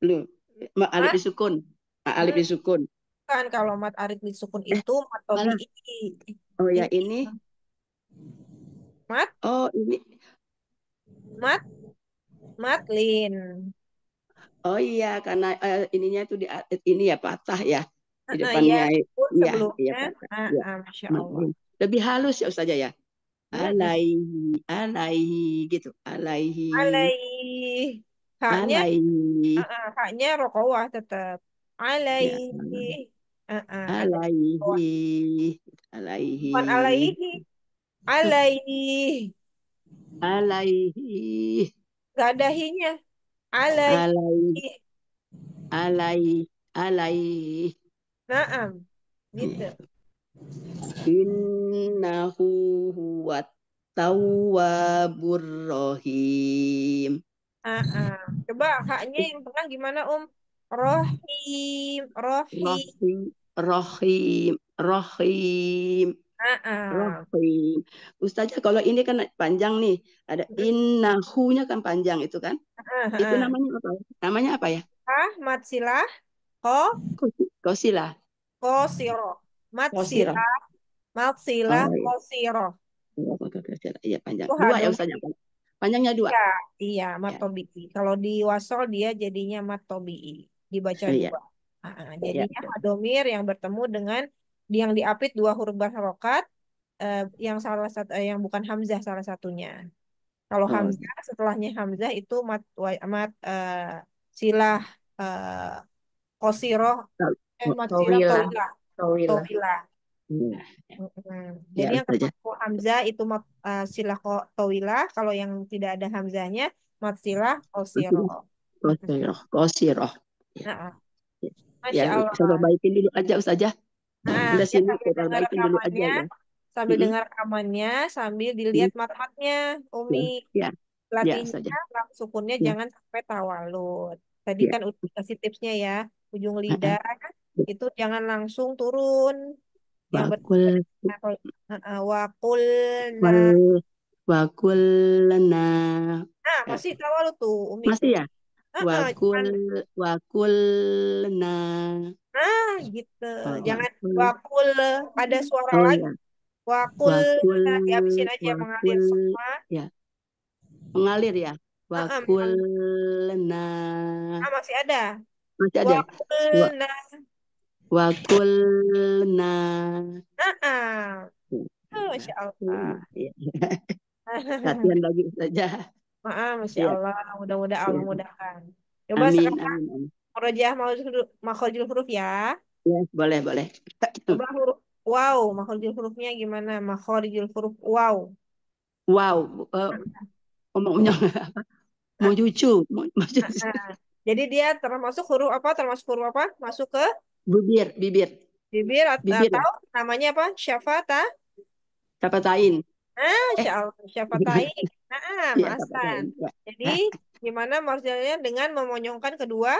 belum. mat alif sukun. Ma alif hmm. sukun. Kan kalau mat alif sukun eh, itu mat tobi. Oh ya ini. Mat? Oh, ini Mat Matlin. Oh iya, karena uh, ininya itu di ini ya patah ya di depannya. Iya, ya, ya, Uh, ya. Masya Allah. Lebih halus ya Ustazah ya. Iya, iya. Alaihi, alaihi gitu, alaihi. Alaihi. Haknya, alaihi. Uh, haknya rokawah tetap. Alaihi. Ya. Uh, alaihi. Alaihi. Ah, alaihi. Alaihi alaihi gak ada hinya alaihi alaihi alaihi alaihi naam gitu innahu huwat tawwabur rahim coba haknya yang tengah gimana um rahim rahim rahim rahim, rahim. Rafi. Oh, Ustazah kalau ini kan panjang nih. Ada innahunya kan panjang itu kan? Uh, huh itu namanya apa? Namanya apa ya? Ah, matsilah. Ko kosila. Kosiro. matsila, Matsilah oh, iya. oh, kosiro. Iya panjang. Dua ya Ustazah. Panjangnya dua. Ya, iya, matobi'i. Ya. Kalau di wasol dia jadinya matobi'i. Dibaca iya. dua. Iya, jadinya ya. hadomir yang bertemu dengan yang diapit dua huruf barokat eh, yang salah satu eh, yang bukan hamzah salah satunya. Kalau hmm. hamzah setelahnya hamzah itu mat mat eh, silah eh, kosiro eh, mat silah towila. Hmm. Ya, Jadi ya, yang ketemu hamzah itu mat uh, silah towila. Kalau yang tidak ada hamzahnya mat silah kosiro. Kosiroh, kosiroh. Nah, Masya ya, Coba baikin dulu aja Ustazah. Nah, Udah sini kita baikin dulu aja ya. Sambil hmm dengar rekamannya, sambil dilihat hmm matematnya, Umi. Ya. Latihnya, ya, yeah, ya. jangan sampai tawalut. Tadi ya. kan udah kasih tipsnya ya, ujung lidah uh-huh. itu jangan langsung turun. Wakul. Wakul. Wakul. Nah, nah. nah ya. masih tawalu tuh, Umi. Masih ya? Wakul, wakul, nah. Nah, gitu oh, jangan hmm. wakul wakul pada hmm. suara oh, lagi ya. wakul, wakul nah, dihabisin aja wakul, mengalir semua ya mengalir ya Wakul wakulna ah masih ada masih ada ya? Wakul wakulna Wakul ah, ah. Oh, Masya Allah. Iya. Latihan lagi saja. Maaf, Masya ya. Allah. Mudah-mudahan, ya. mudah-mudahan. Coba amin, sekarang amin, amin. Makrojah makrojul huruf ya. Ya, boleh, boleh. Coba gitu. huruf wow, makrojul hurufnya gimana? Makrojul huruf wow. Wow, uh, eh, apa? Mau cucu, mau, mau cucu. Jadi dia termasuk huruf apa? Termasuk huruf apa? Masuk ke bibir, bibir. Bibir atau, bibir. atau namanya apa? Syafata? Syafatain. Ah, eh. syafatain. Nah, ya, Jadi gimana marjalnya dengan memonyongkan kedua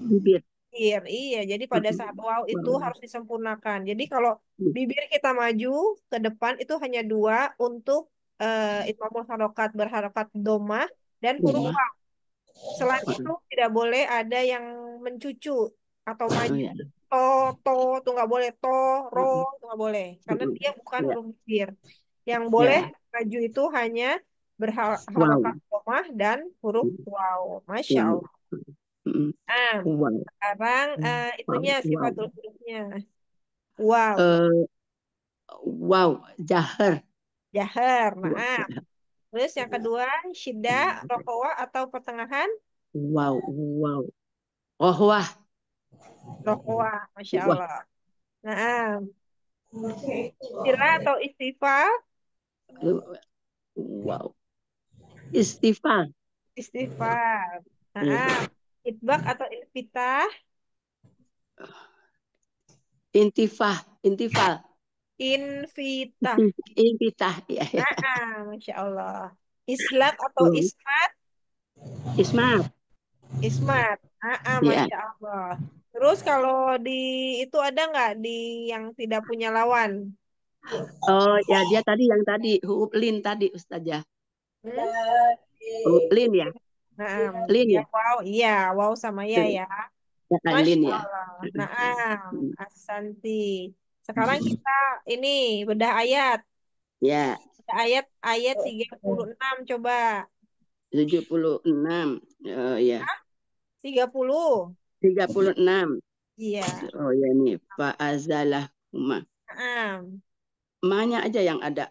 bibir bibir. Iya, jadi pada saat wow itu harus disempurnakan. Jadi kalau mm. bibir kita maju ke depan itu hanya dua untuk uh, imamul harokat berharokat domah dan huruf wow. Selain itu tidak boleh ada yang mencucu atau iya. maju. Oh, To, to, itu nggak boleh. To, ro, itu nggak boleh. Karena dia bukan huruf iya. bibir. Yang iya. boleh maju itu hanya berharokat wow. domah dan huruf mm. wow. Masya Allah ah, wow. sekarang uh, itunya wow. sifatul hurufnya. Wow. Uh, wow, jahar. Jahar, maaf. Terus yang kedua, syida, rokowa atau pertengahan? Wow, wow. Oh, wah. Rokowa, Masya Allah. Nah, istira atau istifa? Wow. Istifa. Istifa. Nah, Itbak atau invita, Intifah, intifal. Invita. Invita, ya. ya. Ah, Masya Allah. Islat atau hmm. ismat? Ismat. Ismat. Ah, ah Masya ya. Allah. Terus kalau di itu ada nggak di yang tidak punya lawan? Oh ya dia tadi yang tadi hublin tadi Ustazah. Hmm. ya. Iya. Lin ya. Wow, iya, wow sama ya iya. ya. Lin ya. Naam, hmm. Asanti. Sekarang hmm. kita ini bedah ayat. Ya. Yeah. ayat ayat 36 coba. 76. Oh ya. 30. 36. Iya. Yeah. Iya. Oh ya nih, Pak Azalah Uma. Naam. Manya aja yang ada.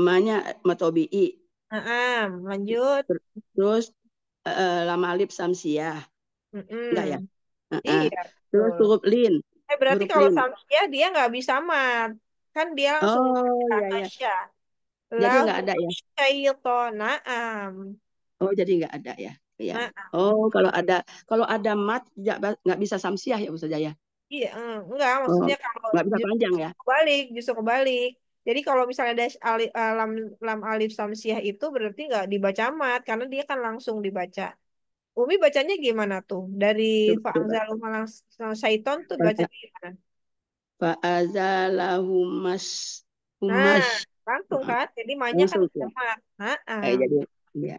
Manya matobi matobi'i. Naam, lanjut. Terus uh, Lama Alif samsia, Mm-mm. Enggak ya? Uh-uh. Iya. Terus huruf lin. Eh, berarti kalau samsia dia nggak bisa mat. Kan dia langsung oh, iya, iya. Jadi nggak ada ya? naam. Oh, jadi nggak ada ya? Iya. Nah, oh, kalau ada kalau ada mat nggak bisa samsiah ya Ustazah ya? Iya, enggak mm, maksudnya oh, kalau nggak bisa panjang ya. Kebalik, justru kebalik. Jadi kalau misalnya dash alif, uh, eh, lam, lam alif samsiah itu berarti nggak dibaca mat karena dia kan langsung dibaca. Umi bacanya gimana tuh? Dari fa'azalahu syaiton tuh baca gimana? Pak mas Nah, langsung kan? Jadi manya kan mat. Nah, eh, jadi ya.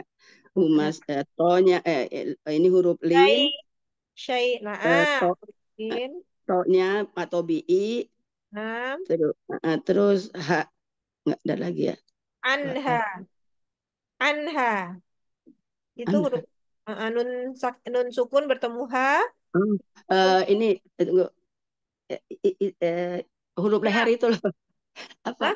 Umas, eh, tonya eh, eh ini huruf lin. Syai. Nah, eh, to, eh, to atau bi Terus, uh, terus ha nggak ada lagi ya. Anha. Anha. Itu Anha. huruf uh, nun sak, nun sukun bertemu ha. Uh, hmm, eh, ini eh, tunggu. Uh, uh, huruf leher iya. itu loh. Apa? Hah?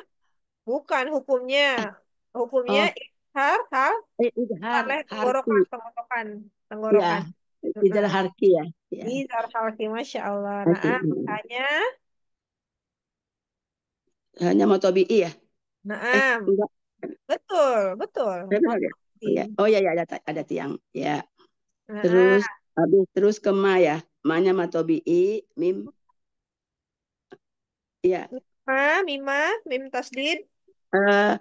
Bukan hukumnya. Hukumnya oh. Har, har, idhar, tenggorokan, tenggorokan, iya, Ya, idhar iya. harki ya. ya. harki, Masya Allah. Nah, makanya hanya eh, motobi e ya? Nah, eh, enggak. betul, betul. E. Iya. Oh ya ya ada ada tiang. Ya. Nah. Terus ah. habis terus ke ma ya. Manya i e, mim. ya Ma, mima, mim tasdid. Uh,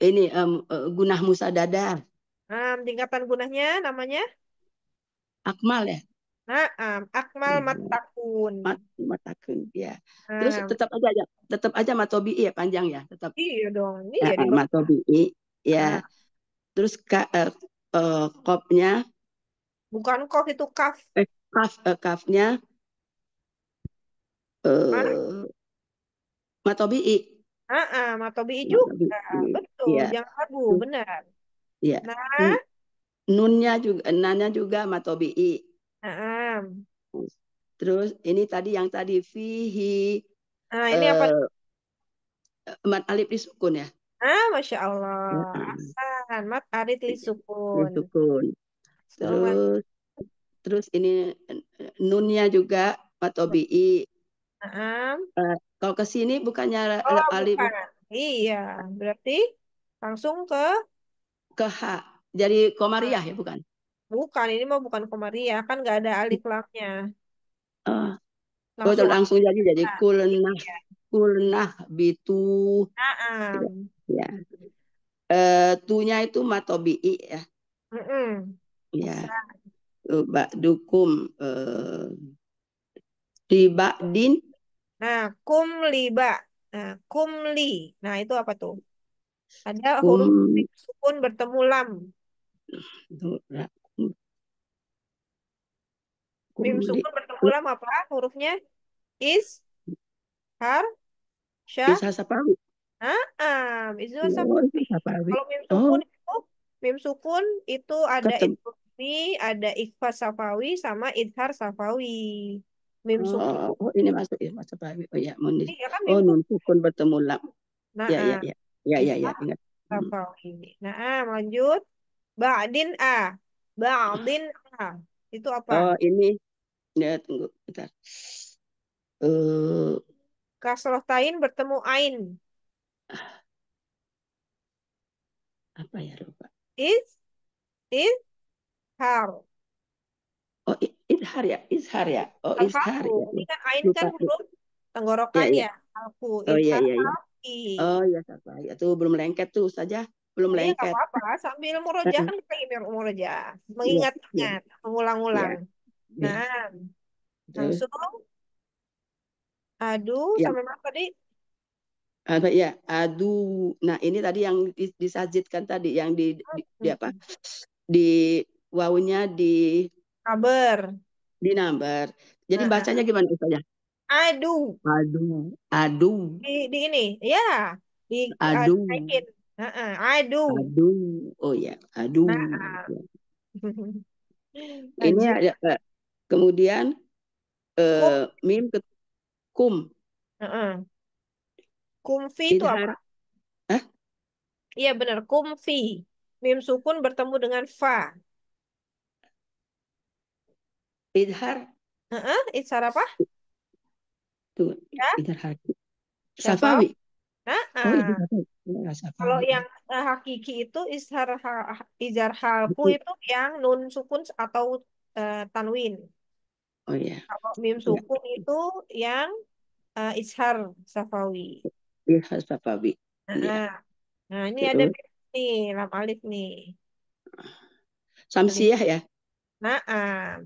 eh, ini um, uh, gunah musadada. Um, tingkatan gunahnya namanya? Akmal ya. Naam, akmal hmm. matakun. Mat, matakun, ya. Naam. Terus tetap aja, aja ya, tetap aja matobi ya panjang ya, tetap. Iya dong. Ini ya, matobi ya. Naam. Terus ka, uh, uh, kopnya bukan kop itu kaf. Eh, kaf uh, eh, kafnya uh, matobi. Ah, iya. ah, matobi juga. i. Iya. Betul, ya. yang ragu, benar. Iya. Nah, nunnya juga, nanya juga matobi. Nah, iya. Terus ini tadi yang tadi fihi. Ah, ini uh, apa? Eh, mat alif sukun ya. Ah, masya Allah. Hasan Mat alif disukun. Iya, sukun. Terus terus ini eh, nunnya juga mat matobi'i. Uh, eh, kalau kesini sini bukannya oh, alif. Bukan. Iya, berarti langsung ke ke H. Jadi komariah ya bukan? Bukan, ini mah bukan komaria, kan nggak ada alif lamnya. Uh, langsung, jadi jadi nah, kulnah iya. kulnah bitu. Ya. Uh, tunya itu matobi'i ya. Mm -mm. Ya. Bak dukum uh, eh, riba din. Nah, kumli ba. Nah, kum li. Nah, itu apa tuh? Ada huruf pun sukun bertemu lam. Mim sukun bertemu lam apa? Hurufnya is har sya Isa Ah, Naam, is sapawi. Oh, Kalau mim oh. sukun oh. itu mim sukun itu ada ini ada ikhfa safawi sama idhar safawi. Mim oh, sukun. Oh, ini masuk ikhfa safawi. Oh ya, mun. Ya, kan, oh, nun sukun bertemu lam. Ya, ya, nah, ya, ya, ya. Ya, ya, ya, ingat. Hmm. Safawi. Nah, ah, lanjut. Ba'din A. Ba'din A. Itu apa? Oh, ini Ya, tunggu bentar. Uh, eh, Kasroh tain bertemu ain. Ah, apa ya lupa? Is is har. Oh, is har ya, is har ya. Oh, har ya. Ini kan ain lupa, kan huruf iya, tenggorokan ya. ya. Aku. Oh iya iya. Ya. Oh iya, apa ya tuh belum lengket tuh saja belum ya, lengket. Iya, apa-apa. Sambil murojaah kan iya, kita ingin murojaah, mengingat-ingat, mengulang-ulang. Iya. Iya. Nah, langsung adu ya. sampai mana tadi? Apa ya, aduh Nah, ini tadi yang disajitkan tadi yang di, di, di apa? Hmm. Di wawunya di number. Di number. Jadi nah. bacanya gimana misalnya? Adu. aduh aduh Di, di ini, ya. Di eh, adu. Uh, Uh Aduh. Aduh. Oh ya, aduh. Nah. Iya. Ini ada eh, Kemudian uh, Kum. mim ke kum. uh Heeh. Kumfi itu apa? Hah? Iya benar, kumfi. Mim sukun bertemu dengan fa. Idhar. Heeh, idhar apa? Tuh, Ya? idhar haki. Siapa? Ya, Safawi. Heeh. Oh, idhar haki. Oh, ya, Kalau yang uh, hakiki itu izhar ha, izhar halku itu yang nun sukun atau uh, tanwin. Oh ya. Kalau mim iya. sukun ya. itu yang uh, ishar safawi. Ishar safawi. Nah, ya. nah ini Betul. ada nih lam alif nih. Samsiah ya. Nah, uh.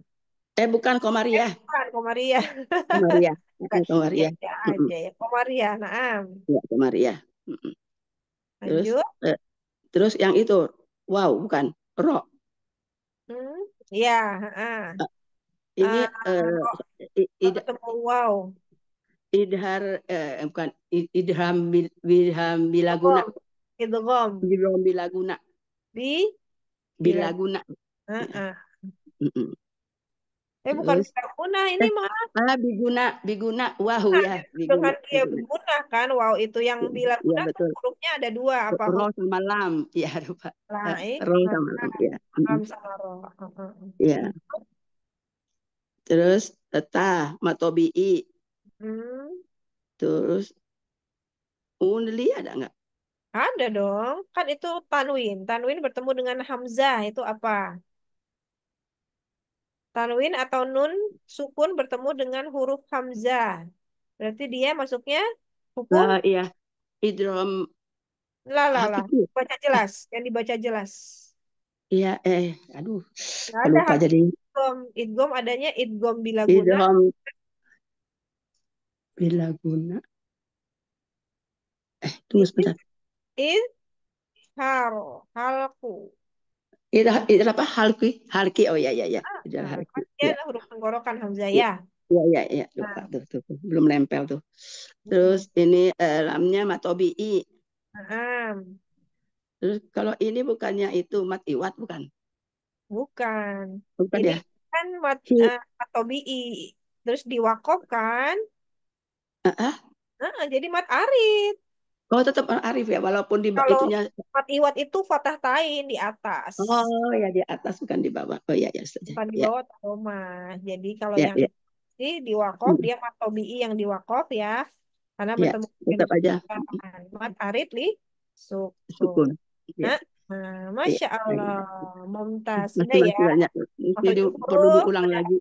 eh bukan Komariah. Eh, bukan Komariah. Komariah. bukan Komariah. Ya, ya aja ya. Komariah. Nah, ya, Komariah. Terus, Eh, terus yang itu, wow, bukan, rok. Hmm, ya, uh. Ini uh, uh, ketemu wow. Idhar eh, bukan Idham bilham Bilaguna. Idgham. Idgham Bilaguna. Bi Bilaguna. Heeh. Uh -uh. Eh bukan Bilaguna ini eh, mah. Ah Biguna, Biguna, wahu wow, ya. Biguna. Kan dia Biguna kan, wow itu yang iya, Bilaguna ya, hurufnya ada dua apa? Roh sama lam, ya pak roh sama lam, ya. Lam sama roh. Iya. Terus ta matobi'i. i. Hmm. Terus unli ada nggak? Ada dong. Kan itu tanwin. Tanwin bertemu dengan hamzah itu apa? Tanwin atau nun sukun bertemu dengan huruf hamzah. Berarti dia masuknya hukum? uh, iya. Idrom. Lah, lah, lah. Baca jelas. Yang dibaca jelas. Iya, eh. Aduh. Lupa jadi idgom idgom adanya idgom bila guna idgham bila guna eh tunggu sebentar id haro halku id id apa halki halki oh ya ya ya ah, halki iya, ya. huruf tenggorokan hamzah ya ya ya ya, ya. Lupa tuh, tuh, tuh. Belum nempel tuh. Hmm. Terus ini eh, lamnya i ah. Terus kalau ini bukannya itu mat iwat bukan? Bukan. Bukan Jadi ya? kan wat, Hi. uh, matobi'i. Terus diwakopkan Uh-uh. Uh, jadi mat arif. Oh tetap arif ya walaupun di Kalau itunya mat iwat itu fatah tain di atas. Oh ya di atas bukan di bawah. Oh ya ya saja. Bukan di ya. bawah yeah. Roma. Jadi kalau yeah, yang yeah. di wakof hmm. dia tobi yang di ya. Karena yeah, bertemu tetap aja. Mat arif li sukun. sukun. Nah, Nah, iya. Masya Allah, Mumtaz. Sudah ya. Banyak. Jadi perlu diulang lagi.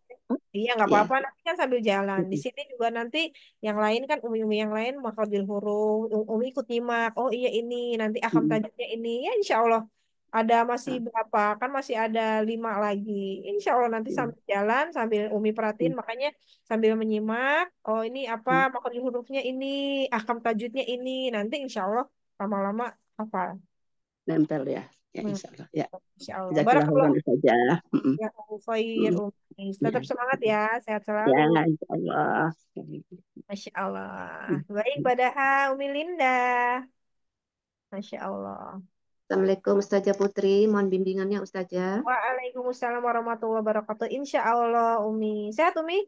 Iya, nggak apa-apa. Ya. Nanti kan sambil jalan. Di sini juga nanti yang lain kan umi-umi yang lain makrobil huruf, umi ikut nyimak. Oh iya ini, nanti akam tajuknya ini. Ya insya Allah ada masih ah. berapa kan masih ada lima lagi insya Allah nanti sambil jalan sambil Umi perhatiin mm. makanya sambil menyimak oh ini apa makan mm. hurufnya ini akam tajuknya ini nanti insya Allah lama-lama apa? nempel ya. Ya hmm. insya Allah. Ya. Insya Allah. Barakallah. saja. Ya, khair. Hmm. Tetap semangat ya, sehat selalu. Ya, insya Allah. Masya Allah. Mm. Baik, pada Umi Linda. Masya Allah. Assalamualaikum Ustazah Putri, mohon bimbingannya Ustazah. Waalaikumsalam warahmatullahi wabarakatuh. Insya Allah Umi. Sehat Umi?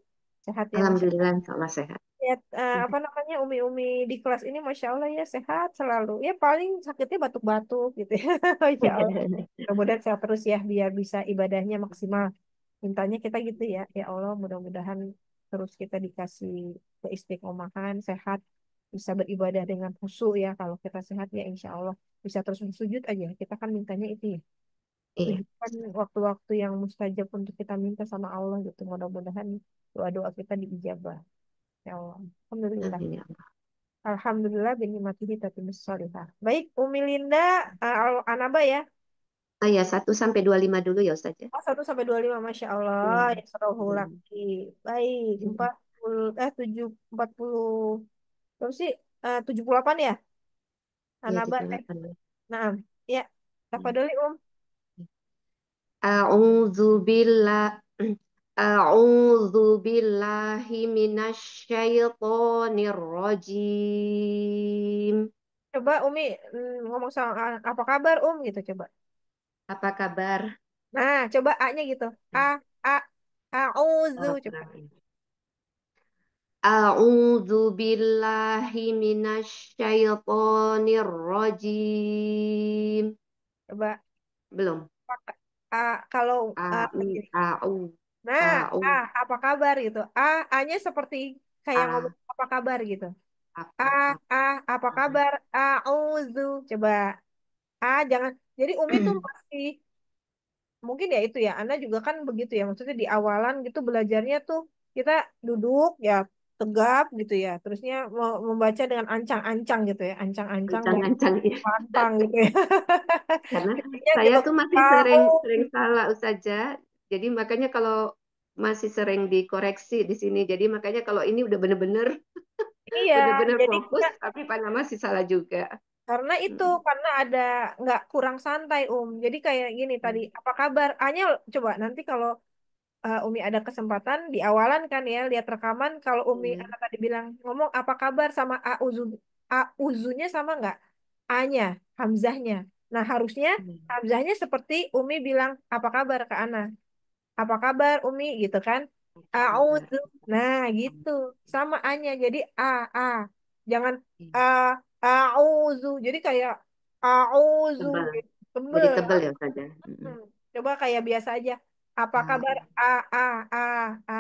Sehat ya, Masya Allah. Alhamdulillah, insya Allah sehat. Sehat, eh, hmm. apa namanya, umi-umi di kelas ini Masya Allah ya sehat selalu. Ya paling sakitnya batuk-batuk gitu ya. Masya Allah. Mudah-mudahan sehat terus ya, biar bisa ibadahnya maksimal. Mintanya kita gitu ya. Ya Allah, mudah-mudahan terus kita dikasih keistiqomahan, sehat, bisa beribadah dengan khusyuk ya. Kalau kita sehat ya insya Allah bisa terus sujud aja. Kita kan mintanya itu ya. Iya. Kan waktu-waktu yang mustajab untuk kita minta sama Allah gitu. Mudah-mudahan doa-doa kita diijabah. Ya Allah. Alhamdulillah. Amin, ya Allah. Alhamdulillah binimatihi tatimus solihah. Baik, Umi Linda, uh, Anaba ya. Ah ya, 1 sampai 25 dulu ya Ustaz ya. Oh, 1 sampai 25 Masya Allah. Ya, serohu iya. lagi. Baik, 40 iya. eh 7 40 berapa sih? Eh, uh, 78 ya? Iya, Anaba. Ya, 78. Eh. Nah, ya. Tafadoli Um. A'udzu billah A'udzu billahi minasyaitonir rajim. Coba Umi mm, ngomong sama apa kabar Um gitu coba. Apa kabar? Nah, coba A-nya gitu. A a a'udzu oh, coba. A'udzu billahi minasyaitonir rajim. Coba. Belum. Pakai A kalau A, I, A, U. Nah, A, U. A, apa kabar gitu. A, A-nya seperti kayak A. ngomong apa kabar gitu. A, A, apa kabar? A, Auzu. Coba. A, jangan. Jadi Umi tuh pasti hmm. mungkin ya itu ya, Anda juga kan begitu ya. Maksudnya di awalan gitu belajarnya tuh kita duduk ya tegap gitu ya terusnya mau membaca dengan ancang-ancang gitu ya ancang-ancang ancang-ancang iya. pantang gitu ya karena saya tuh masih tahu. sering sering salah saja jadi makanya kalau masih sering dikoreksi di sini jadi makanya kalau ini udah bener-bener iya, bener-bener fokus kita, tapi nama masih salah juga karena itu hmm. karena ada nggak kurang santai um jadi kayak gini tadi apa kabar hanya coba nanti kalau uh, Umi ada kesempatan di awalan kan ya lihat rekaman kalau Umi hmm. anak tadi bilang ngomong apa kabar sama A uzun A uzunya sama nggak A-nya Hamzahnya nah harusnya hmm. Hamzahnya seperti Umi bilang apa kabar ke Ana apa kabar Umi gitu kan A'udzu nah gitu sama A-nya jadi A A jangan hmm. A A'udzu jadi kayak A'udzu tebel, tebel ya saja ya? hmm. hmm. coba kayak biasa aja apa kabar a a a a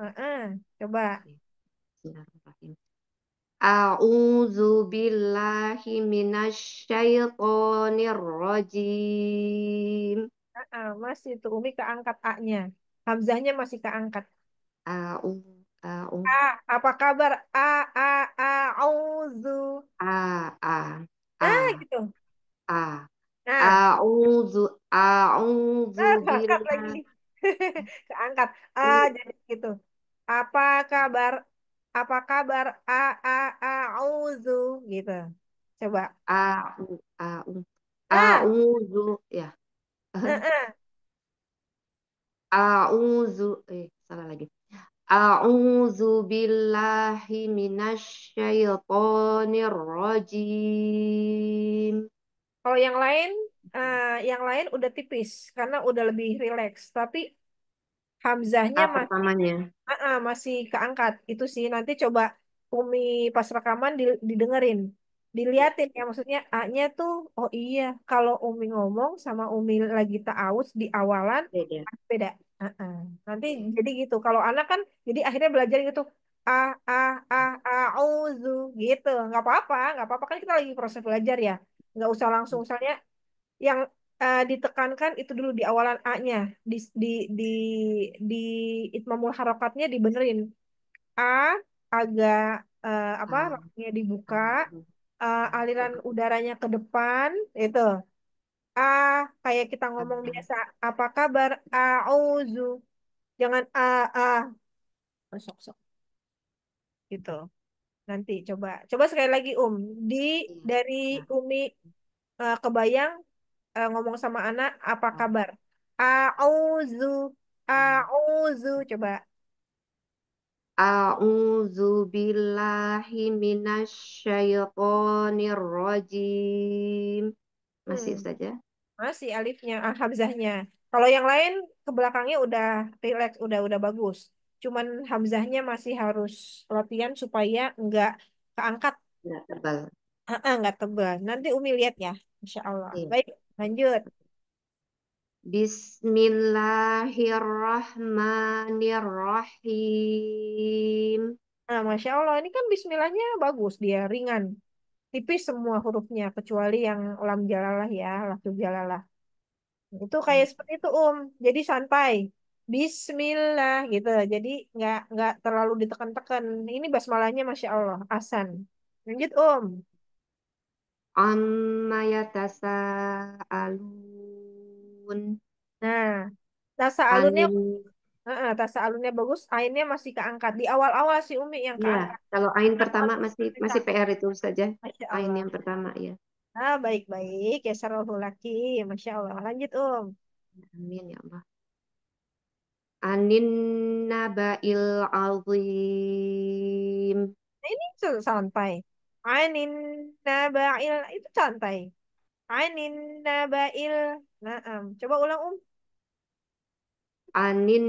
Heeh, coba. A'udzu billahi syaithanir rajim. Uh, masih tuh Umi keangkat A-nya. Hamzahnya masih keangkat. A'u a'u. A, apa kabar? A a a'udzu. A a. A, gitu. A. Auzu, nah. A'udzu a'udzu nah, angkat lagi. Keangkat. Ah, iya. jadi gitu. Apa kabar? Apa kabar? A a a'udzu gitu. Coba. A'u a Auzu, nah. a'udzu ya. Auzu, A'udzu eh salah lagi. A'udzu billahi minasy syaithanir rajim. Kalau yang lain, uh, yang lain udah tipis karena udah lebih rileks. Tapi Hamzahnya A masih, Uh, uh, masih keangkat. Itu sih nanti coba Umi pas rekaman didengerin, diliatin ya maksudnya A-nya tuh oh iya kalau Umi ngomong sama Umi lagi ta'awuz di awalan beda. beda. Uh -uh. Nanti jadi gitu. Kalau anak kan jadi akhirnya belajar gitu a a a auzu gitu Gak apa-apa gak apa-apa kan kita lagi proses belajar ya nggak usah langsung misalnya yang uh, ditekankan itu dulu di awalan a-nya di di di di itmamul harokatnya dibenerin a agak uh, apa ah. rohnya dibuka uh, aliran udaranya ke depan itu a kayak kita ngomong ah. biasa apa kabar auzu jangan a a sok-sok gitu nanti coba coba sekali lagi Um di iya. dari Umi uh, kebayang uh, ngomong sama anak apa iya. kabar auzu auzu coba auzu billahi minasyaitonir rajim. Masih hmm. saja? Ya? Masih alifnya, hamzahnya. Kalau yang lain ke belakangnya udah relax, udah udah bagus cuman Hamzahnya masih harus latihan supaya nggak keangkat nggak tebal nggak tebal nanti Umi lihat ya Insya Allah iya. baik lanjut Bismillahirrahmanirrahim nah Masya Allah ini kan Bismillahnya bagus dia ringan tipis semua hurufnya kecuali yang lam jalalah ya lafzul jalalah itu kayak hmm. seperti itu Um jadi santai Bismillah gitu. Jadi nggak nggak terlalu ditekan-tekan. Ini basmalahnya masya Allah. Asan. Lanjut Om. Amma alun. Nah, tasa Uh, Tasa alunnya bagus, ainnya masih keangkat. Di awal-awal sih Umi yang ya, kalau ain pertama masih masih PR itu saja. Ain yang pertama ya. Ah, baik-baik. Ya sarahul Masya Allah. Lanjut, Um. Amin ya Allah anin nabail azim. Nah, ini ini santai. Anin nabail itu santai. Anin nabail. um. Coba ulang um. Anin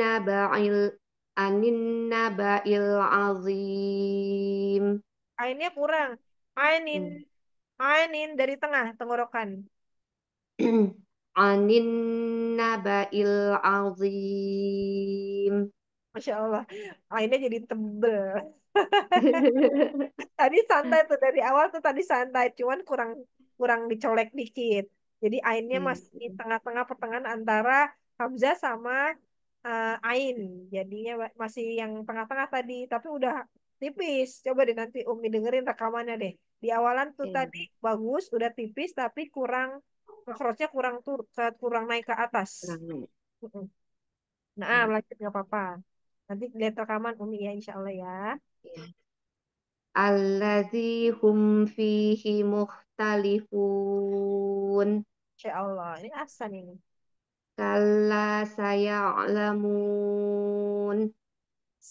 nabail anin nabail azim. Ainnya kurang. Anin. Hmm. Anin dari tengah tenggorokan. anin nabail azim. Masya Allah, ainnya jadi tebel. tadi santai tuh dari awal tuh tadi santai, cuman kurang kurang dicolek dikit. Jadi ainnya hmm. masih di tengah-tengah pertengahan antara Hamzah sama uh, ain. Jadinya masih yang tengah-tengah tadi, tapi udah tipis. Coba deh nanti Umi dengerin rekamannya deh. Di awalan tuh hmm. tadi bagus, udah tipis tapi kurang crossnya kurang tur kurang naik ke atas. Nah, hmm. lanjut nggak apa-apa. Nanti lihat rekaman Umi ya, insya Allah ya. ya. hum fihi muhtalifun Insya Allah. Ini asan ini. Kalla saya alamun.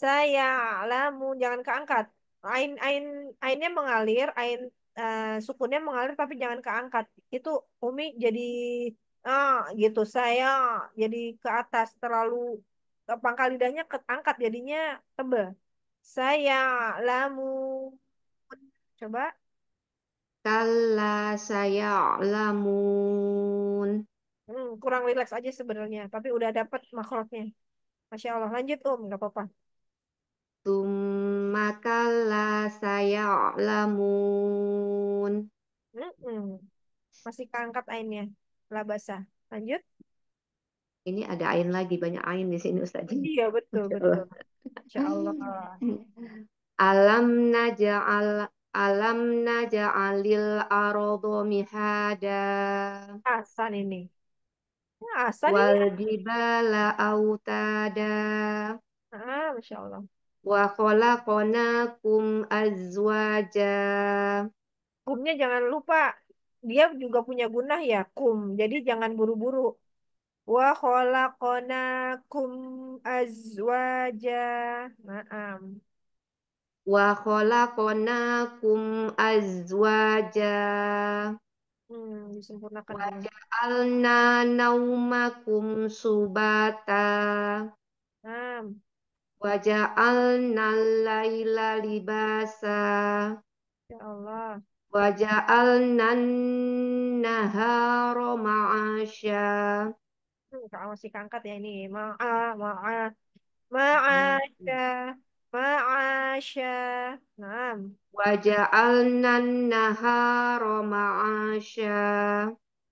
Saya alamun. Jangan keangkat. Ain, ain, ainnya mengalir. Ain Eh, sukunnya mengalir tapi jangan keangkat. Itu Umi jadi ah gitu saya jadi ke atas terlalu pangkal lidahnya keangkat jadinya tebal. Saya lamu coba Kala saya lamun. Hmm, kurang rileks aja sebenarnya, tapi udah dapat makrotnya. Masya Allah, lanjut Om, nggak apa-apa. Makalah saya lamun. Hmm. Masih keangkat ainnya. La basah. Lanjut. Ini ada ain lagi, banyak ain di sini Ustaz. Iya, betul, betul. Insyaallah. Alam naja'al alam naja'alil arodo mihada. Asan ini. Asan Wal ini. Wal jibala autada. Ah, Masya Allah wa khalaqnakum azwaja. Kumnya jangan lupa, dia juga punya gunah ya, kum. Jadi jangan buru-buru. Wa khalaqnakum azwaja. Naam. Wa khalaqnakum azwaja. Hmm, disempurnakan. Wa ya. ja'alna naumakum subata. Naam. Waja'alna laila libasa. Ya Allah. Waja'alna nahara ma'asya. Hmm, Kak masih kangkat ya ini. Ma'a, ma'a. Ma'asya. Ma'asya. Naam. Waja'alna nahara ma'asya.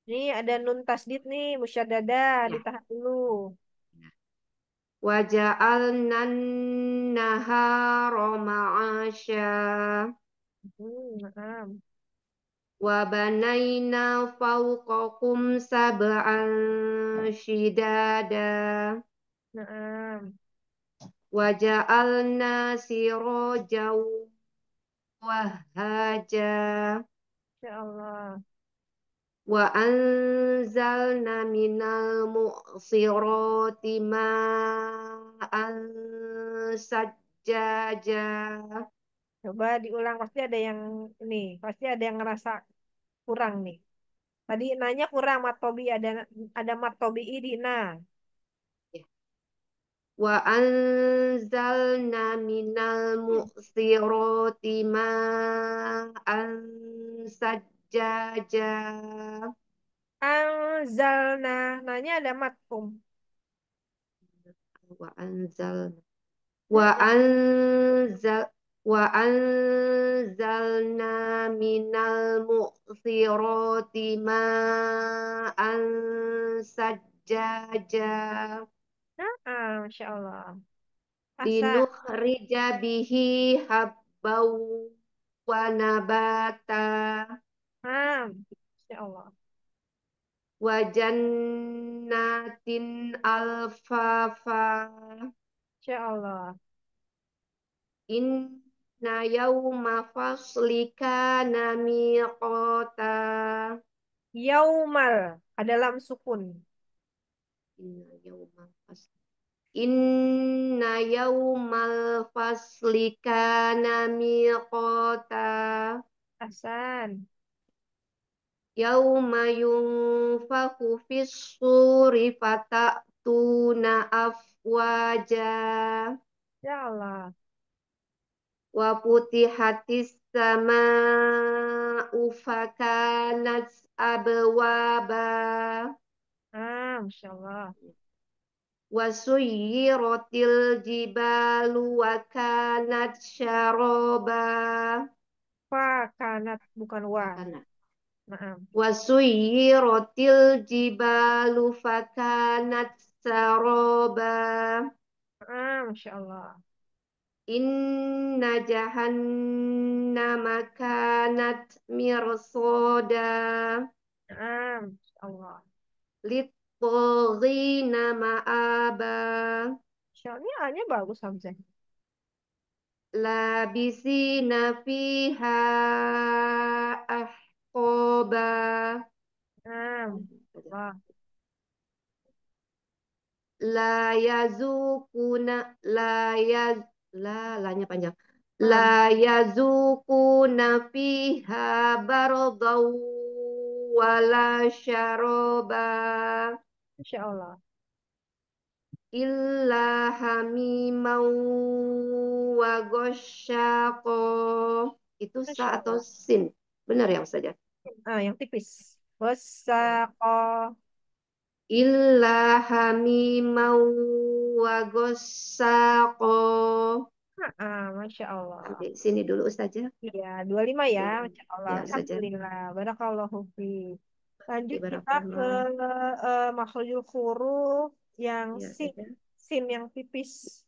Nih ada nun tasdid nih, musyadada, ya. ditahan dulu. Wajah al-nan naharom ashya, wabainal faukum sabal shiddada, wajah al-nasiro jawahaja wa anzalna minal mu'sirati ma'an sajjaja coba diulang pasti ada yang ini pasti ada yang ngerasa kurang nih tadi nanya kurang matobi ada ada matobi ini nah ya. wa anzalna minal mu'sirati ma'an sajjaja Jaja. Anzalna. Nanya ada matkum. Wa anzalna. Wa anzal wa anzalna minal mu'thirati ma'an sajjaja. Nah, Masya Allah. Linuhrija bihi habbaw wa nabata. Naam. Insya Allah. Wa alfafa. Insya Allah. Inna yawma faslika namiqata. Yaumal. adalah sukun. Inna yawma faslika. Inna yaumal faslika namiqata. Hasan. Yauma yunfaku fissuri fatatuna afwaja. Ya Allah. Wa putihatis sama ufakanat abwaba. Ah, Masya Allah. Wasuyirotil jibalu kanat syaroba. Fakanat, bukan wa. Kanat. Wasuyirotil jibalu fakanat saroba. Masya Allah. Inna jahannama kanat mirsoda. Masya Allah. Littogina ma'aba. Ini A-nya bagus Hamzah. Labisina fiha ahli. Koba. La yazukuna la yaz la lanya panjang. La yazukuna fiha baradaw wa la Insya Allah. Illa hamimau wa gosyako. Itu sa atau sin. Benar ya Ustazah? ah, yang tipis. Wasaqo illa mau wa gossaqo. Ah, Masya Allah. Di sini dulu Ustazah. Iya, 25 ya. Iya. Masya Allah. Ya, Alhamdulillah. Barakallahu fi. Lanjut ya, kita ke uh, eh, makhluk huruf yang ya, sin. Ya. Sin yang tipis.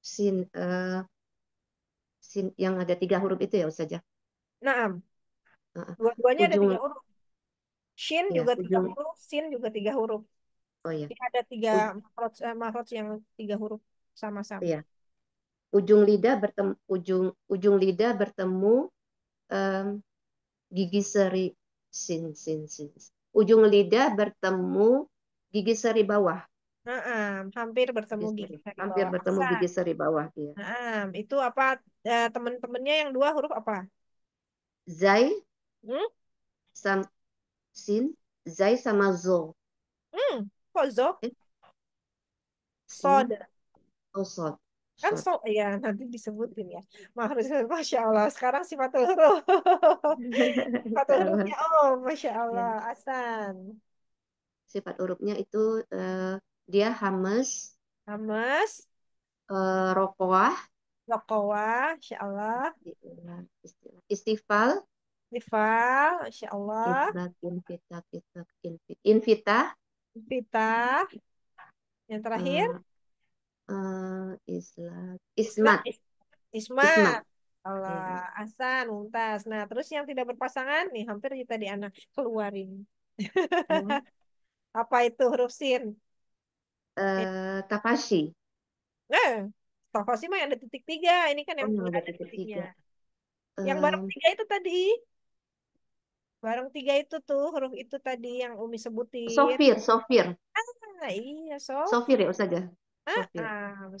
Sin, uh, sin yang ada tiga huruf itu ya Ustazah? Naam. Dua-duanya ada tiga huruf. Shin ya, juga tiga huruf, sin juga tiga huruf. Oh iya. Jadi ada tiga makhraj eh, yang tiga huruf sama-sama. Iya. Ujung lidah bertemu ujung ujung lidah bertemu um, gigi seri sin sin sin. Ujung lidah bertemu gigi seri bawah. Nah, um, hampir bertemu gigi, gigi seri hampir bawah. bertemu gigi seri bawah ya. Nah, um, itu apa uh, eh, teman-temannya yang dua huruf apa? Zai Hmm? Sam, sin, zai sama zo. Hmm, kok zo? Eh? Sod. Oh, sod. Kan so, ya nanti disebutin ya. Mahrus, Masya Allah. Sekarang sifat huruf. sifat hurufnya, oh Masya Allah. Iya. Asan. Sifat hurufnya itu uh, dia hames. Hames. Uh, rokoah. Rokoah, Masya Allah. Istighfar. Diva, Masya Allah. Invita, invita, invita. Invita. Invita. Yang terakhir? Uh, uh, islat. Ismat. Ismat. Allah, yeah. Asan, Muntas. Nah, terus yang tidak berpasangan nih hampir kita di anak keluarin. Hmm. Apa itu huruf sin? Uh, eh, tafashi. Nah, tafashi mah yang ada titik tiga. Ini kan yang oh, ada, ada titik Tiga. Yang um, baru tiga itu tadi barang tiga itu tuh huruf itu tadi yang Umi sebutin. Sofir, sofir. Ah, iya, sofir. Ya, sofir ya Ustaz. Ah,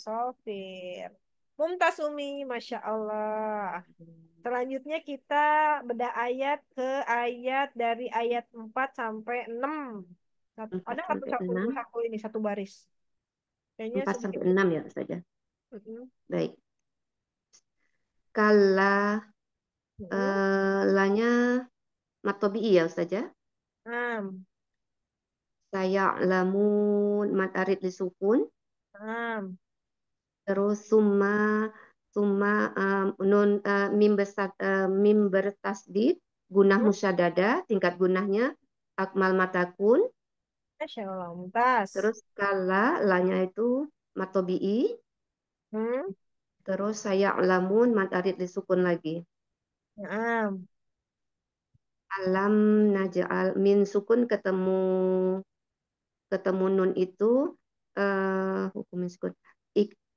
sofir. sofir. Mumtaz Umi, Masya Allah. Selanjutnya kita beda ayat ke ayat dari ayat 4 sampai 6. Satu, ada satu, satu, satu ini, satu baris. Kayaknya 4 sampai 6 ya Ustaz. Mm -hmm. Baik. Kalau uh, eh, lanya Matobi ya Ustazah? Naam. Saya lamun mad arid li Naam. Terus summa summa um, nun uh, mim besat uh, eh, mim bertasdid gunah hmm. musyadada tingkat gunahnya akmal matakun. Masya Allah, mumtaz. Terus kala lanya itu matobi'i. Hmm. Terus saya lamun mad arid lagi. Naam alam naj'al min sukun ketemu ketemu nun itu uh, hukum sukun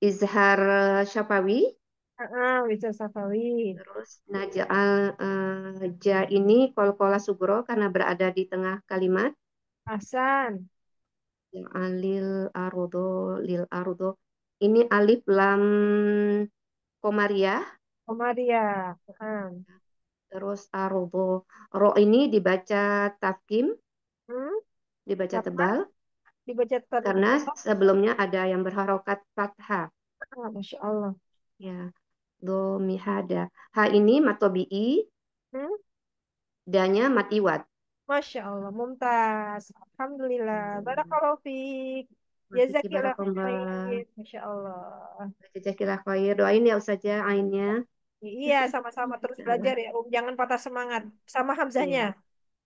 izhar syafawi Uh, Wijaya Safawi. Terus najal uh, ja ini kol kola sugro karena berada di tengah kalimat. asan Alil arudo lil arudo. Ini alif lam komaria. Komaria. Uh. Terus arobo. Ah, Ro ini dibaca tafkim, hmm? dibaca Tata. tebal. Dibaca tebal. Karena sebelumnya ada yang berharokat fathah. Ah, Masya Allah. Ya. Do mihada. Ha ini matobi'i. Hmm? Danya matiwat. Masya Allah, mumtaz. Alhamdulillah. Barakallahu fiik. Jazakillah khair. Masya Allah. Jazakillah khair. Doain ya Ustazah Ainnya. Iya, sama-sama terus iya. belajar ya, Om. Jangan patah semangat. Sama Hamzahnya.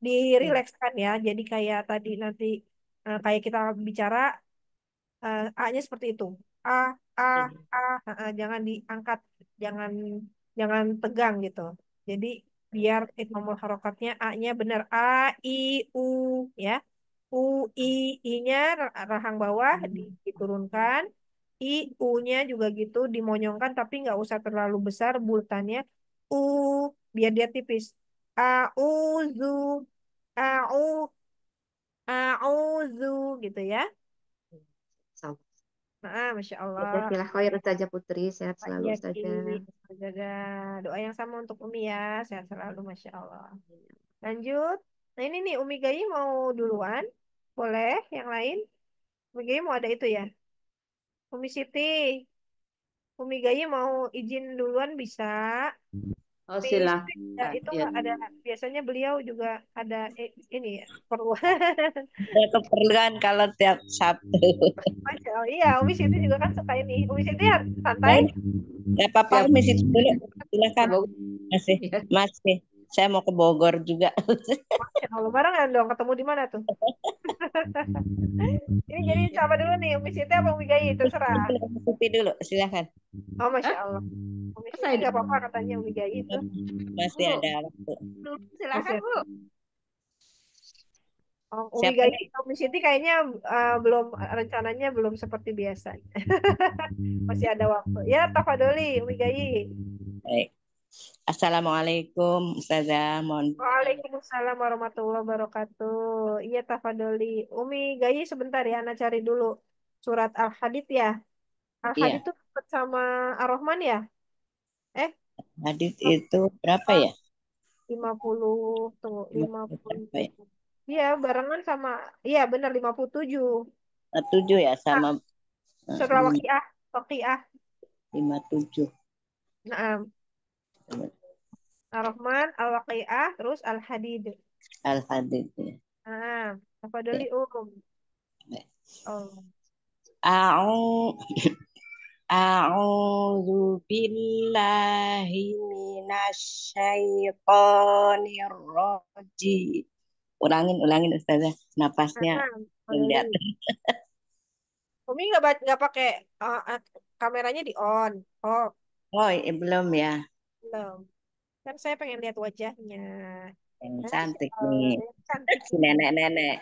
Iya. Dirilekskan iya. ya. Jadi kayak tadi nanti eh, kayak kita bicara eh, A-nya seperti itu. A A A, A, A jangan diangkat, jangan jangan tegang gitu. Jadi biar itmamul harokatnya A-nya benar A I U ya. U I I-nya rahang bawah diturunkan I, U-nya juga gitu dimonyongkan tapi nggak usah terlalu besar bulatannya. U, biar dia tipis. a a u u a u zu gitu ya. Nah, Masya Allah. Jazakilah khair ya, Ustazah Putri, sehat selalu Ustazah. Ustazah. Doa yang sama untuk Umi ya, sehat selalu Masya Allah. Lanjut. Nah ini nih Umi Gayi mau duluan, boleh yang lain? Umi Gayi mau ada itu ya? Umi Siti, Umi Gayi mau izin duluan bisa. Hmm. Oh Tapi Ya, nah, itu ya. ada biasanya beliau juga ada eh, ini ya, keperluan. Ada keperluan kalau tiap Sabtu. Masya Allah, iya Umi Siti juga kan suka ini. Umi Siti ya santai. Gak apa-apa Umi Siti dulu. Silahkan. Masih, iya. masih saya mau ke Bogor juga. Kalau barengan dong, ketemu di mana tuh? Ini jadi siapa dulu nih, Umi Siti apa Umi Gai? Terserah. Umi Siti dulu, silahkan. Oh, Masya Allah. Umi Siti tidak apa-apa katanya Umi Gai itu. Masih ada waktu. Silahkan, Bu. Oh, Umi Gai, Umi Siti kayaknya uh, belum rencananya belum seperti biasa. Masih ada waktu. Ya, Tafadoli, Umi Gai. Baik. Assalamualaikum Ustazah. Mohon... Waalaikumsalam warahmatullahi wabarakatuh. Iya Tafadoli. Umi Gayi sebentar ya, Ana cari dulu surat Al-Hadid ya. Al-Hadid iya. itu iya. sama Ar-Rahman ya? Eh? Hadid itu berapa ah, ya? 50 tuh 50. Ya? Iya, ya, barengan sama iya benar 57. Tujuh ya sama Surah hmm. Waqiah, Waqiah. 57. Nah, Ar-Rahman, Al-Waqi'ah, terus Al-Hadid. Al-Hadid. Ya. Ah, dulu um. Oh. A'udzu A'udzu billahi minasy roji. rajim. Ulangin, ulangin Ustazah napasnya. Ah, Lihat. Umi nggak nggak pakai uh, kameranya di on. Oh. Oh, eh, belum ya belum. Kan saya pengen lihat wajahnya. Yang hmm, nah, cantik kalau, gitu. nih. Iya, cantik. Si nenek-nenek.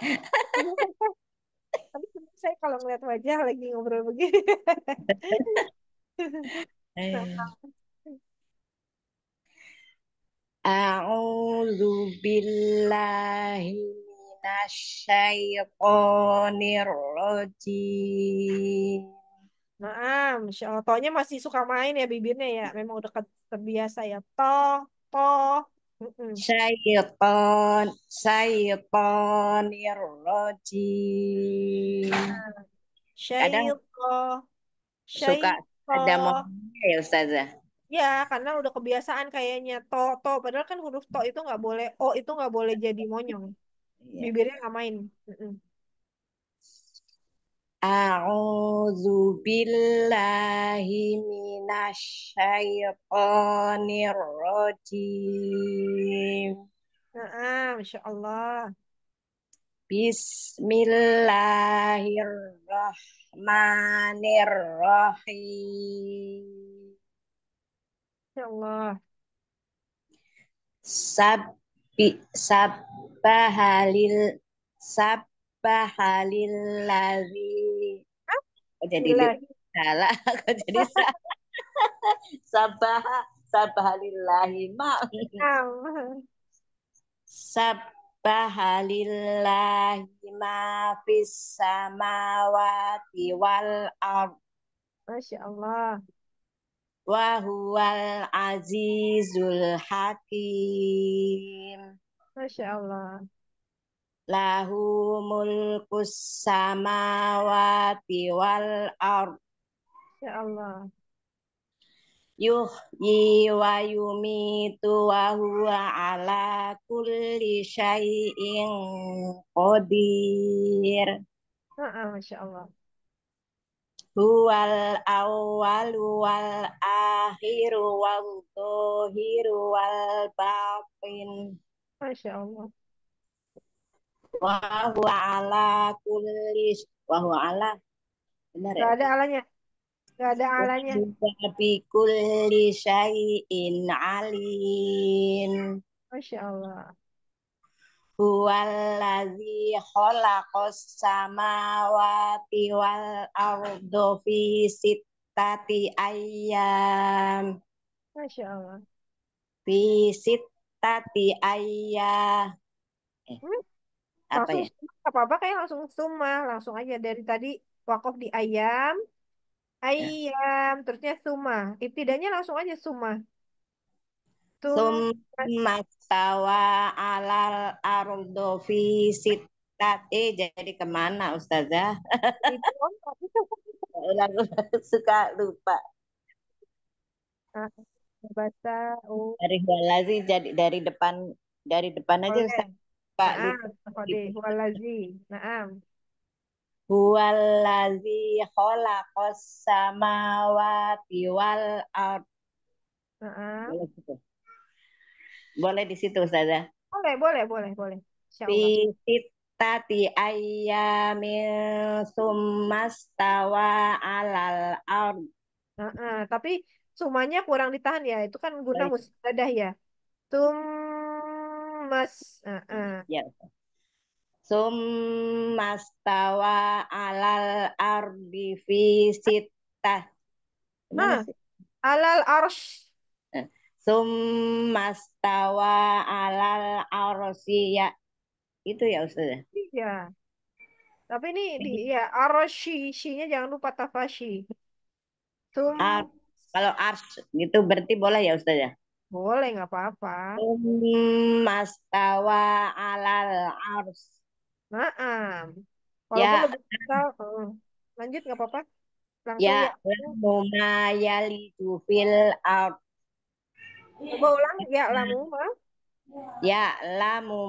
Tapi saya kalau ngeliat wajah lagi ngobrol begini. A'udzu billahi minasyaitonir rajim. Nah, Masya Allah. Tohnya masih suka main ya bibirnya ya. Memang udah terbiasa ya. Toh, toh. Syaiton, syaitonir ya roji. Suka ada mohonnya ya Ustazah. Ya, karena udah kebiasaan kayaknya to, to. Padahal kan huruf to itu nggak boleh, o itu nggak boleh jadi monyong. Iya. Bibirnya nggak main. Mm -mm. A'udzu billahi minasyaitonir rajim. Heeh, masyaallah. Bismillahirrahmanirrahim. Masyaallah. Sabbi sabbahalil sabbahalil ladzi kok jadi salah. kok jadi salah. Sabah sabahalillahi sab Bahalillahi ma fis samawati wal ard. Masya Allah. huwal azizul hakim. Masya Allah lahu mulkus samawati wal ard ya Allah yuhyi wa yumitu wa huwa ala kulli syai'in qadir Masya Allah Huwal awal wal akhiru wal tohir wal batin Masya Allah wa ala kulis. wa ala benar Gak ya? ada alanya Gak ada alanya bi kulis syai'in alim Masya Allah Huwallazi khalaqas samawati wal ardu fi sittati ayyam Masya Allah Fi sittati ayyam eh. Hmm? apa langsung ya? apa apa kayak langsung sumah langsung aja dari tadi wakaf di ayam ya. ayam ya. terusnya sumah ibtidanya langsung aja sumah Sumastawa alal ardo sitat. Eh, jadi kemana Ustazah? Suka lupa. Ah, Bahasa. Oh. Dari sih jadi dari depan dari depan aja Ustazah. Pak Na'am, Fakode. Huwallazi. Na'am. Huwallazi khalaqas samawati wal ard. Na'am. Boleh gitu. Boleh di situ Ustazah. Boleh, boleh, boleh, boleh. Fi sittati ayyamin summastawa alal ard. tapi sumanya kurang ditahan ya. Itu kan guna musyadah ya. Tum mas. Uh -uh. Yes. Ya. Summastawa alal ardi fi sittah. Nah, alal arsh. Eh, Summastawa alal arsi ya. Itu ya Ustaz. Iya. Tapi ini di ya arsi, nya jangan lupa tafashi. Sum... Ar, kalau ars gitu berarti boleh ya Ustaz ya? Boleh, nggak apa-apa. Hmm, Mastawa alal ars. Naam. Ya. Walaupun ya. lebih uh, lanjut nggak apa-apa. Ya, Langsung ya. Lamuma yalidu fil ard. Coba ulang ya lamu Ya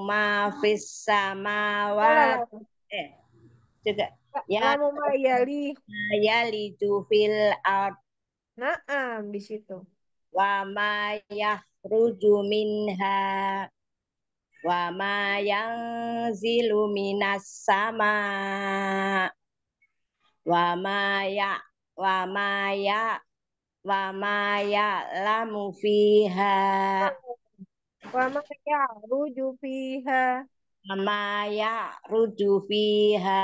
ma fis samawat. Eh, juga. Ya, ma yali. Yalidu fil ard. Naam di situ wa ma yakhruju minha wa ma yanzilu minas sama wa ma ya wa ma ya wa ma ya lamu fiha wa ma ya ruju fiha wa ma ya ruju fiha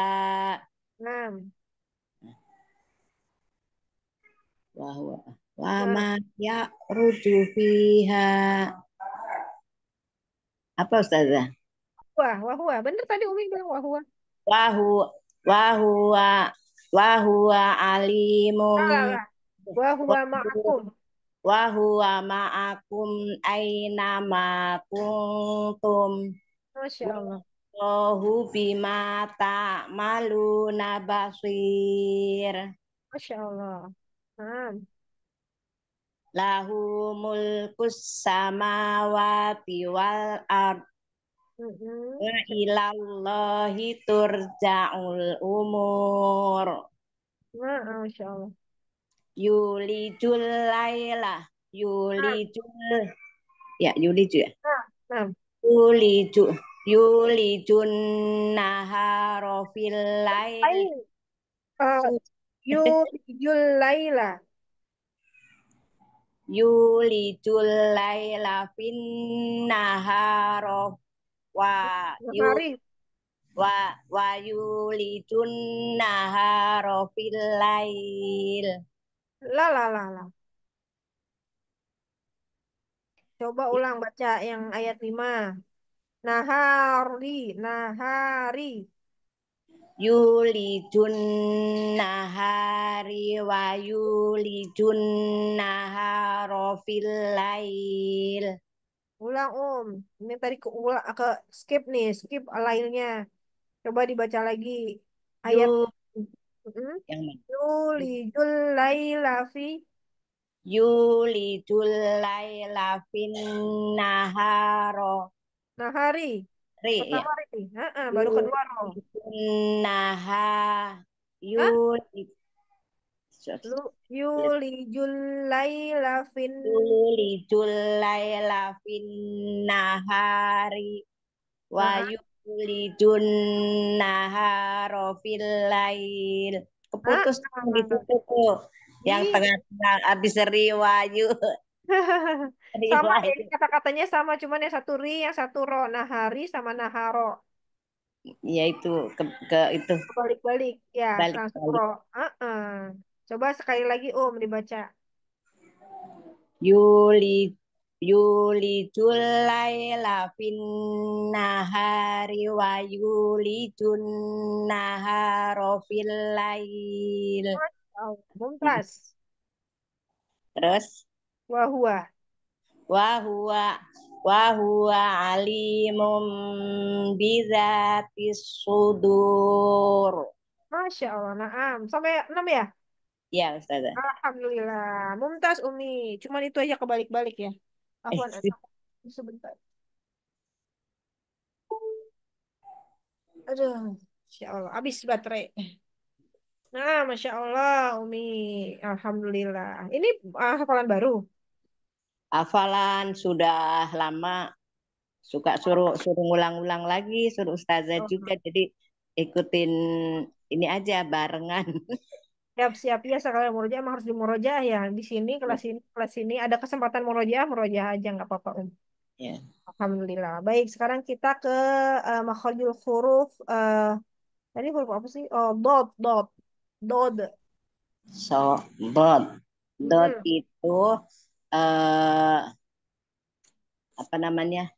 nah. Wa huwa wa ma ya'ruju fiha apa ustazah wah wah wah bener tadi umi bilang wah wah wah wah wah wah alimum wah wah ma'akum wah wah ma'akum aina ma kuntum masyaallah Allahu bima ta'maluna basir masyaallah Amin lahu mulkus samawati wal ard mm-hmm. wa ilallahi turja'ul umur masyaallah mm-hmm, julaila yuli jul ya jul ya jul yuli Jun naharofil lail yulijul laila ya, ya. Mm-hmm yulijul laila fin naharo wa yuli wa wa yulijun naharo fil lail la la la la coba ulang baca yang ayat 5 nahari nahari yulijun nahari wa yulijun naharo fil lail. Ulang Om, ini tadi ke ulang ke skip nih, skip lainnya. Coba dibaca lagi ayat Yul, mm-hmm. yang Yuli Yulijul laila fi naharo. Nahari. Ri. Pertama ya. Ri. Ha -ha, baru kedua Ro. Naha Yul Yuli Julai Lafin Yuli Julai Lafin Nahari Wa Yuli Jun Fil Lail Keputus ah, di tuh Yang tengah-tengah abis riwayu sama kata-katanya sama cuman yang satu ri yang satu ro nahari sama naharo ya itu ke, ke itu balik-balik ya balik, langsung balik. ro uh -uh. coba sekali lagi om dibaca yuli Yuli Julai Lafin nahari wa yulijun naharo fil lail. Oh, Terus? Wahua wahwa wahwa alimum bizatis sudur. Masya Allah, naam. Sampai enam ya? Ya, Ustazah. Alhamdulillah. Mumtaz Umi. Cuman itu aja kebalik-balik ya. Afwan, eh, sebentar. Aduh, Masya Allah. Habis baterai. Nah, Masya Allah, Umi. Alhamdulillah. Ini uh, hafalan baru? hafalan sudah lama suka suruh suruh ngulang-ulang lagi suruh ustazah oh. juga jadi ikutin ini aja barengan siap siap ya sekali muroja emang harus di murojaah ya di sini kelas ini kelas ini ada kesempatan murojaah murojaah aja nggak apa-apa um yeah. alhamdulillah baik sekarang kita ke uh, eh, makhluk huruf uh, tadi huruf apa sih oh dot dot dot so dot dot hmm. itu uh, apa namanya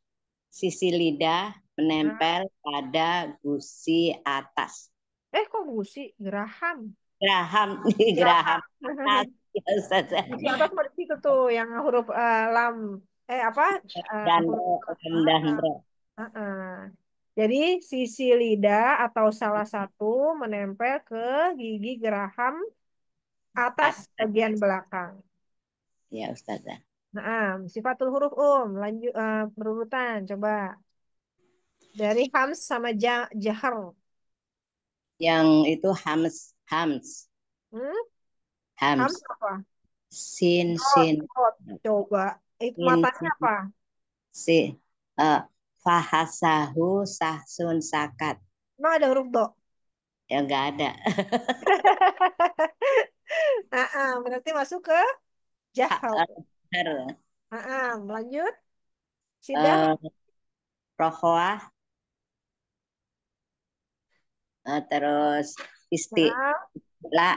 sisi lidah menempel hmm. pada gusi atas. Eh kok gusi? Geraham. Geraham, geraham. atas ya, atas berarti itu tuh yang huruf uh, lam. Eh apa? Eh, dan dan uh, uh, uh. Jadi sisi lidah atau salah satu menempel ke gigi geraham atas bagian belakang. Ya, Ustazah. Nah, sifatul huruf um, lanjut uh, eh, berurutan coba. Dari hams sama ja jahar. Yang itu hams hams. Hmm? Hams. hams apa? Sin oh, sin. Oh, coba. Itu matanya apa? Si uh, fahasahu sahsun sakat. Emang ada huruf do? Ya enggak ada. nah, berarti masuk ke Jahal. Jahal. Ah, ah, ah, ah lanjut. Sidah. Uh, eh, Rohoah. Eh, uh, terus isti istilah.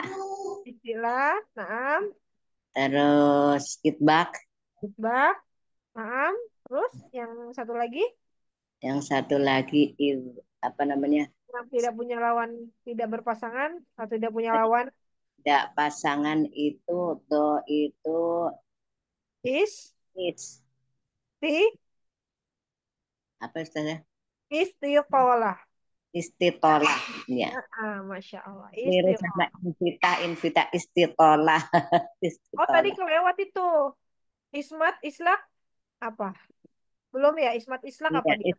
Istilah, naam. Terus itbak. Itbak, naam. Terus yang satu lagi? Yang satu lagi apa namanya? Yang tidak punya lawan, tidak berpasangan atau tidak punya lawan tidak pasangan itu do itu is is ti apa istilahnya istiqolah istitolah ya ah, masya allah mirip sama invita invita istitolah oh tadi kelewat itu ismat islak apa belum ya ismat islak ya, apa dia?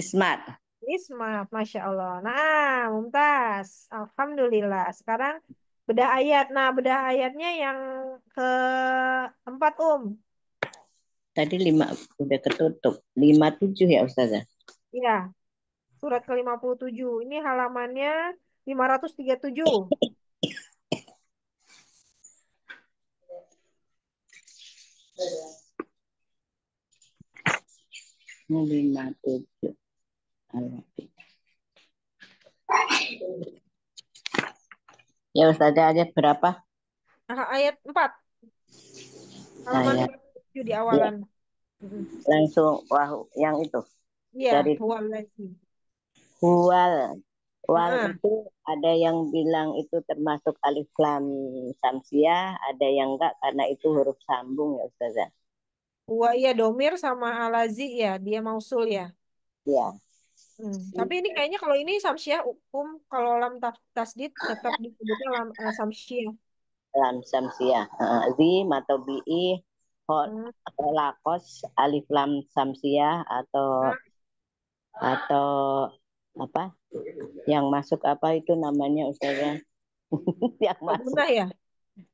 ismat ismat masya allah nah mumtaz alhamdulillah sekarang bedah ayat. Nah, bedah ayatnya yang keempat, Um. Tadi lima udah ketutup. Lima tujuh ya, Ustazah? Iya. Surat ke lima puluh tujuh Ini halamannya lima ratus tiga 537. lima tujuh Ya Ustazah ayat berapa? Nah, ayat 4. Halaman ayat. 7 di awalan. Ya. Langsung wah yang itu. Iya, dari huwal lagi. Huwal. Huwal nah. itu ada yang bilang itu termasuk alif lam samsia, ada yang enggak karena itu huruf sambung ya Ustazah. wah iya domir sama alazi ya, dia mausul ya. Iya. Hmm. Iya. Tapi ini kayaknya kalau ini samsiah hukum kalau lam tasdid tetap disebutnya lam uh, eh, samsiah. Lam samsiah. Uh, atau atau hot hmm. atau lakos alif lam samsiah atau hmm. atau apa? Yang masuk apa itu namanya ustaznya yang oh, masuk. Benar ya?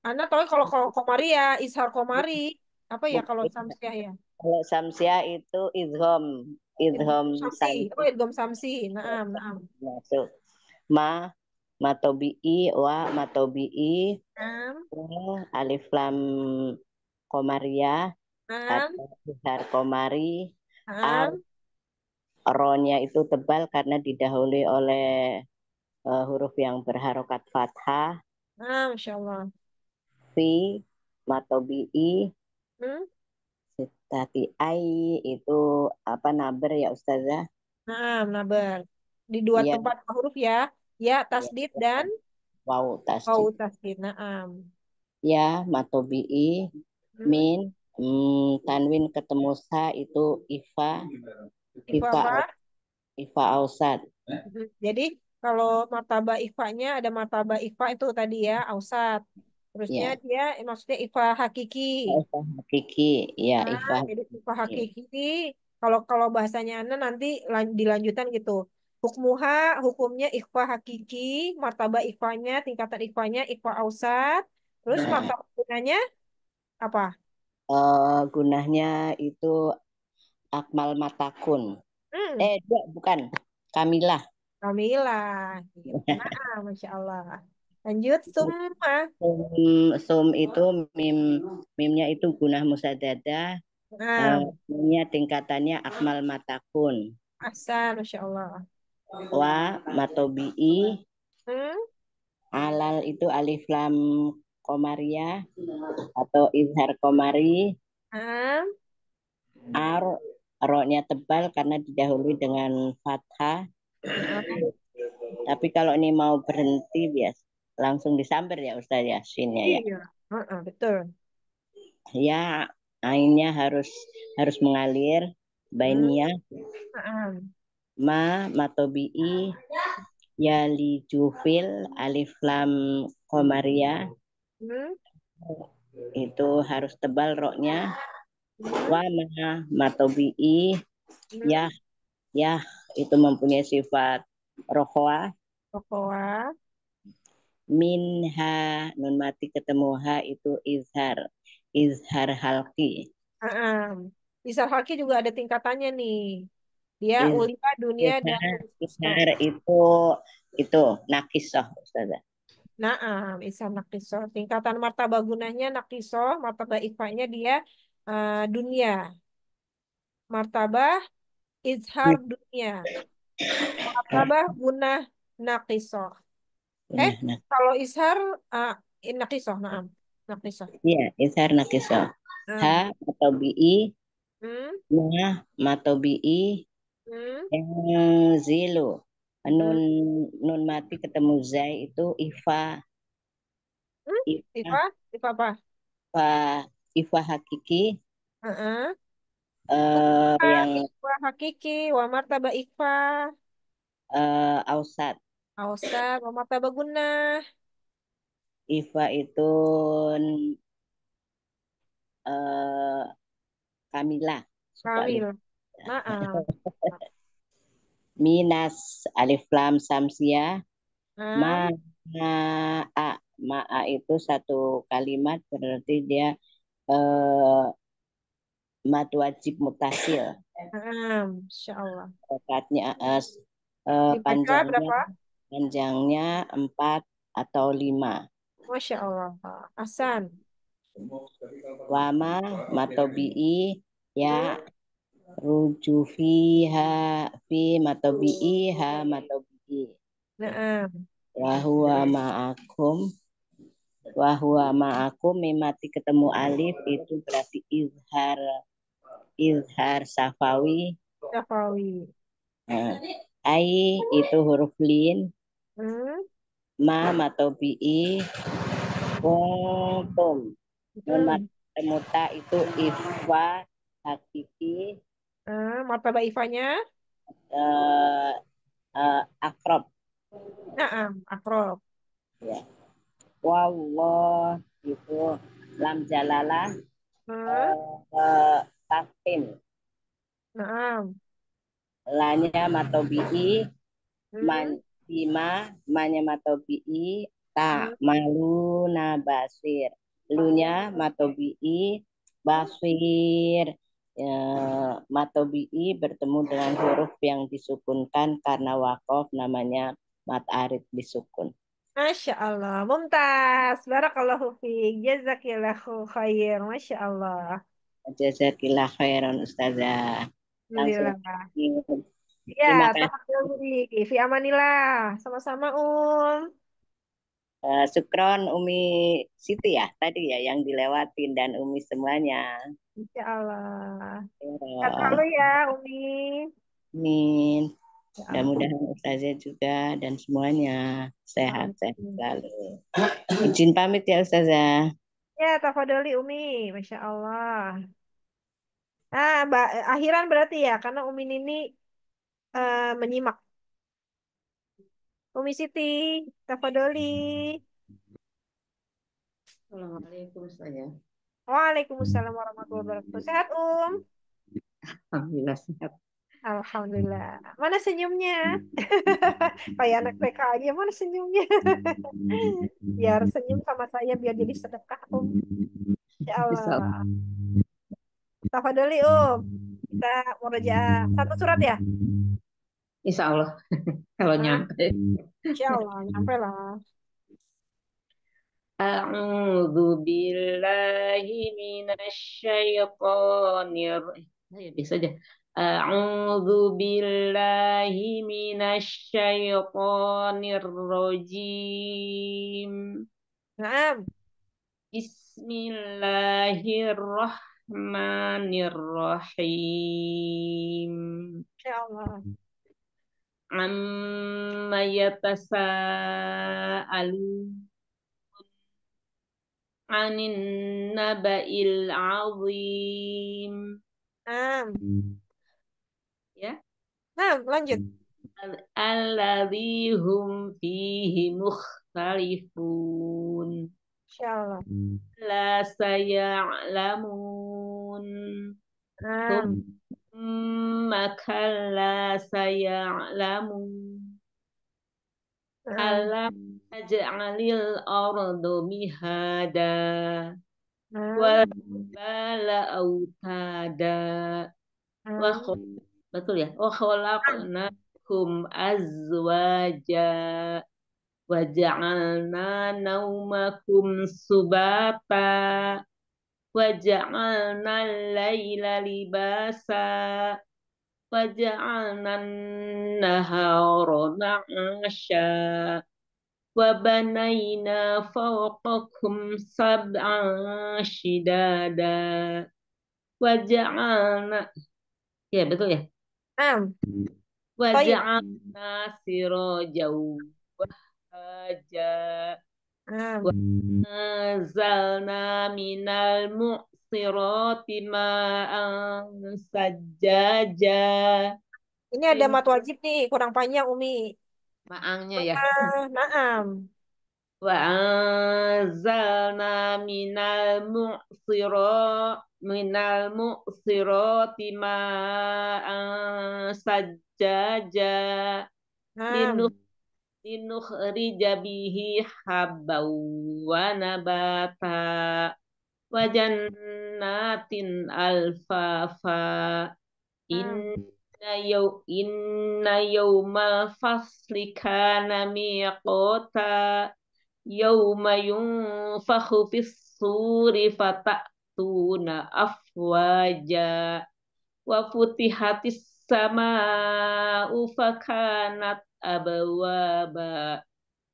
Anda tahu kalau kalau Komaria, Ishar Komari, apa ya iya. kalau samsiah ya? Kalau samsiah itu izhom, idhom samsi oh idhom samsi naam naam masuk ma matobi'i wa matobi'i naam alif lam komaria ya. naam izhar komari naam ronya itu tebal karena didahului oleh uh, huruf yang berharokat fathah ah masya allah fi matobi'i hmm? ai itu apa naber ya Ustazah? Nah, naber. Di dua ya. tempat huruf ya. Ya tasdid ya. dan iya. wau tasdid. Wau tasdid. Naam. Ya matobi'i hmm. min mm, tanwin ketemu sa itu ifa ifa ifa ausad. Hmm, jadi kalau martaba ifanya ada martaba ifa itu tadi ya ausad. Terusnya yeah. dia eh, maksudnya ifa hakiki. Oh, ifa hakiki, ya nah, ifa. Jadi ifa hakiki kalau kalau bahasanya Ana nanti dilanjutan gitu. Hukmuha hukumnya ifa hakiki, martaba ifanya, tingkatan ifanya ifa ausat. Terus nah. martaba gunanya apa? Uh, gunanya itu akmal matakun. Hmm. Eh, bukan. Kamilah. Kamilah. Iya. Nah, Masya Allah. Lanjut summa. Sum, sum itu mim mimnya itu gunah musadada. Nah. Uh, tingkatannya akmal matakun. asal masya Allah. Wa matobi'i. Hmm? Alal itu alif lam komaria atau izhar komari. Hmm? Ar roknya tebal karena didahului dengan fathah. Hmm. Tapi kalau ini mau berhenti biasa langsung disamber ya Ustaz Yasin ya. Iya, uh -uh, betul. Ya, ainnya harus harus mengalir bainia uh -uh. ma matobi'i ya li jufil alif lam komaria uh hmm? -huh. itu harus tebal roknya wah hmm? wa ma matobi'i ya hmm? ya itu mempunyai sifat Uh -huh minha nun mati ketemu ha itu izhar izhar halki uh -uh. izhar halki juga ada tingkatannya nih dia Iz ulia dunia izhar, dan izhar itu itu nakisoh ustazah Naam, Isa Nakiso. Tingkatan mata gunanya Nakiso, mata ikfanya dia uh, dunia. Martabah izhar dunia. Martabah guna Nakiso. Eh, nah, nah. kalau ishar uh, nakisoh, naam. Nakisoh. Iya, ishar nakisoh. Hmm. Ha atau Hmm. Nah, ma atau Hmm. zilu. Nun, hmm. nun mati ketemu zai itu hmm? ifa. Ifa? Ifa, apa? Ifa, ifa hakiki. Uh -uh. Uh, ifa, yang... ifa hakiki, wa martaba ifa. Uh, ausat mama apa baguna. Iva itu uh, eh, Kamila. Kamila. Maaf. Minas alif lam samsia. Ma Ma ma a itu satu kalimat berarti dia eh, mat wajib mutasil. Insyaallah. Katnya eh, eh, panjangnya berapa? panjangnya empat atau lima. Masya Allah. Asan. Wama matobi'i ya rujufiha fi matobi'i ha matobi'i. Naam. Wahuwa ma'akum Wahuwa ma'akum mimati ketemu alif itu berarti izhar izhar safawi. Safawi. Nah, ai itu huruf lin. Ma atau bi kuntum. Hmm. Temuta itu ifa hakiki. Hmm, martaba ifanya? Eh, uh, eh, akrob. Heeh, akrob. Ya. Wallah itu lam jalala hmm? uh, eh, takin. Naam. Lanya matobi'i hmm? man Bima, manya matobi'i, ta, hmm. na basir. Lunya matobi'i, basir. E, ya, matobi'i bertemu dengan huruf yang disukunkan karena wakof namanya mat arif disukun. Masya Allah. Mumtaz. Barakallahu fi Jazakillahu khair. Masya Allah. Jazakillahu khairan Ustazah. Alhamdulillah. Iya, Terima Pak kasih. Via Manila. Sama-sama, Um. Eh, Sukron Umi Siti ya tadi ya yang dilewatin dan Umi semuanya. Insya Allah. Ya. ya, Umi. Amin. dan ya Mudah-mudahan Ustazah juga dan semuanya sehat sehat selalu. Izin pamit ya Ustazah. Ya, tafadoli Umi. Masya Allah. Ah, Mbak, akhiran berarti ya, karena Umi ini uh, menyimak. Umi Siti, Tafadoli. Assalamualaikum saya. Waalaikumsalam warahmatullahi wabarakatuh. Sehat Um? Alhamdulillah sehat. Alhamdulillah. Mana senyumnya? Kayak anak TK aja, mana senyumnya? biar senyum sama saya, biar jadi sedekah, Um. Ya Allah. Tafadoli, Um. Kita mau Satu surat ya? Insya Allah, kalau nah. nyampe. Insya Allah, nyampe lah. A'udzu billahi minasyaitonir ya bisa aja. A'udzu billahi minasyaitonir rajim. Naam. Bismillahirrahmanirrahim. Ya amma yatasaalun anin naba'il azim. Am. Ya. Nah, lanjut. Alladhi hum fihi mukhtalifun. Insyaallah. La sayalamun. Am saya sayalamun alam naj'alil ardu mihada wal hmm. bala autada wa hmm. betul ya wa kum azwaja wa ja'alna naumakum subata Wajah anak Laila libasa, wajah anak Naharona asya, wabanaina fawakum sabashidada, wajah anak, ya betul ya, wajah anak sirojau, wajah Anzalna minal mu'sirati ma'an sajaja. Ini ada mat wajib nih, kurang panjang Umi. Ma'angnya ya. Ma'am. Ah, Wa anzalna minal mu'sirati minal mu'sirati ma'an sajaja. Minus linuhrija bihi habbaw wa nabata wa jannatin alfafa inna yau inna yawmal fasli kana miqata yawma yunfakhu fis suri fatatuna afwaja wa futihatis sama'u fakanat abawaba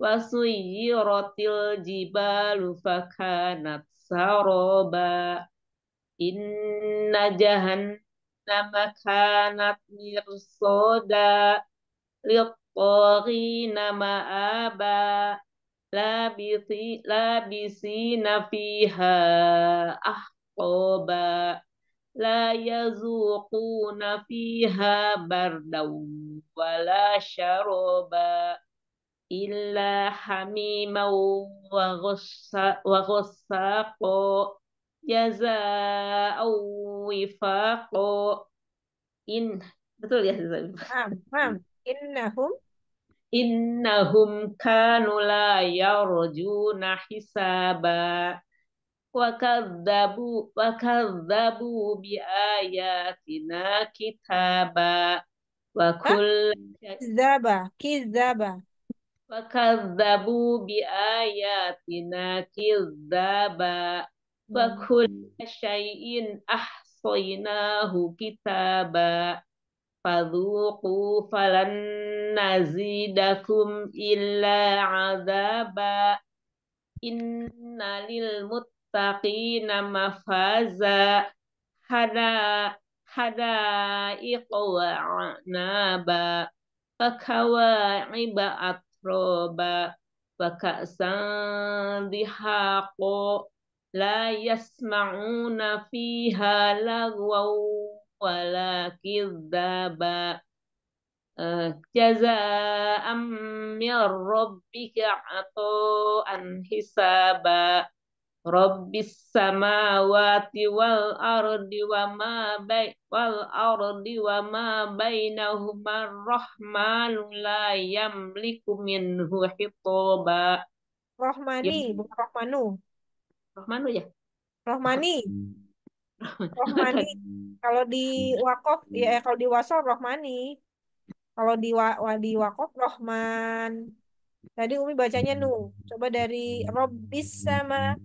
wasuyiratil jibalu fakanat saroba inna nama kanat mirsoda nama aba labisi labisi nafiha ahqaba لا يذوقون فيها بردا ولا شرابا إلا حميما وغساقا جزاء وفاقا إن betul ya إيه نعم، نعم. إنهم إنهم كانوا لا يرجون حسابا وكذبوا وكذبوا بآياتنا كتابا وكل كذب كذب وكذبوا بآياتنا كذابا وكل شيء أحصيناه كتابا فذوقوا فلن نزيدكم إلا عذابا إن للمتقين muttaqina mafaza hada hada iqwa naba fakawa iba atroba wa ka'san dihaqo la yasma'una fiha lagwa wala kidaba uh, jaza min rabbika an hisaba Rabbis samawati wal ardi wa ma bay wal ardi wa ma bainahuma rahman la yamliku minhu hitoba. Rahmani, bukan Rahmanu. Rahmanu ya? Rahmani. Rahmani. kalau di Wakof, ya eh, kalau di Wasol Rahmani. Kalau di, wa, di Wakof Rahman. Tadi Umi bacanya Nu. Coba dari Rabbis sama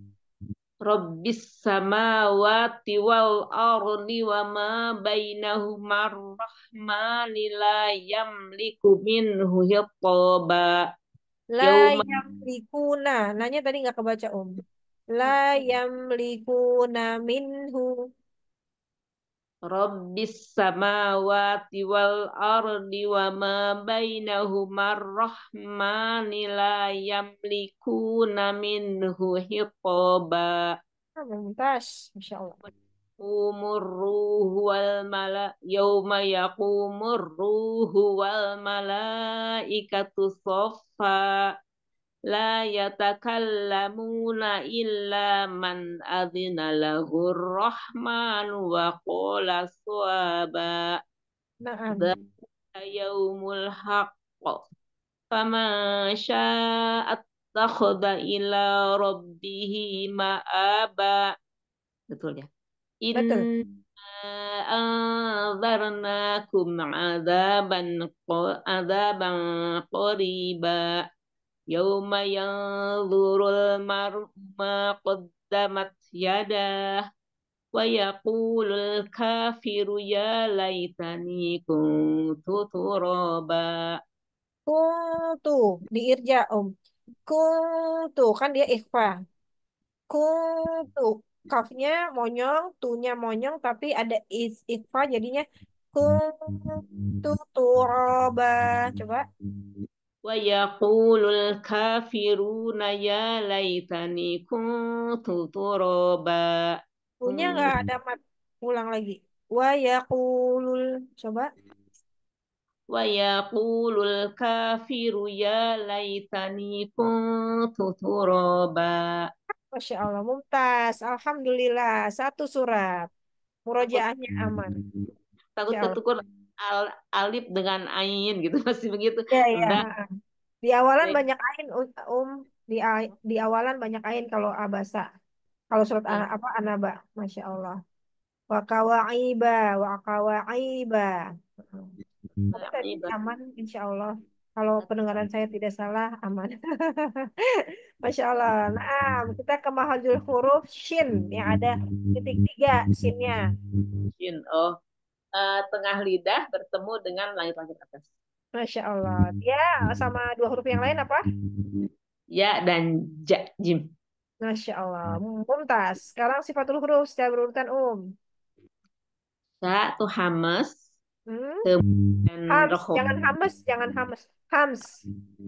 Rabbis samawati wal ardi wa ma bainahuma rahmani la yamliku minhu hitaba. La yamlikuna. Nanya tadi nggak kebaca Om. La yamlikuna minhu Rabbis samawati wal ardi wa ma bainahuma rahmani la yamlikuna minhu hitaba. Mumtaz, masyaallah. Umur ruhu wal mala yauma yaqumur ruhu wal malaikatu saffa la yatakallamuna illa man adzina lahu rahman wa qala suaba dzalika yaumul haqq faman syaa'a takhadha ila rabbih ma'aba betul ya betul anzarnakum adzaban adzaban qariba yawma yanzurul mar'u qaddamat yadah wa yaqulul kafiru ya laitani kuntu turaba. Kuntu di om. Kuntu kan dia ikhfa. Kuntu kafnya monyong, tunya monyong tapi ada is ikhfa jadinya kuntu turaba. Coba wa yaqulul kafiruna ya laitani kuntu turaba. Punya hmm. nggak hmm. mat ulang lagi? Wa yaqulul coba. Wa yaqulul kafiru ya laitani kuntu turaba. Masya Allah, mumtaz. Alhamdulillah, satu surat. Murojaahnya aman. Takut ketukur al, alif dengan ain gitu masih begitu. Iya, iya. Nah, di awalan banyak ain um, um di di awalan banyak ain kalau abasa. Kalau surat iya. apa anaba, masya Allah. Wa kawaiba, wa kawaiba. aman, insya Allah. Kalau pendengaran saya tidak salah, aman. Masya Allah. Nah, kita ke mahajul huruf shin yang ada titik tiga shinnya. Shin, oh uh, tengah lidah bertemu dengan langit-langit atas. Masya Allah. Ya, sama dua huruf yang lain apa? Ya dan ja, jim. Masya Allah. Mumtaz. Sekarang sifatul huruf secara berurutan um. Sa tuh hamas. Hmm? hams, Jangan hamas, jangan hamas. Hams.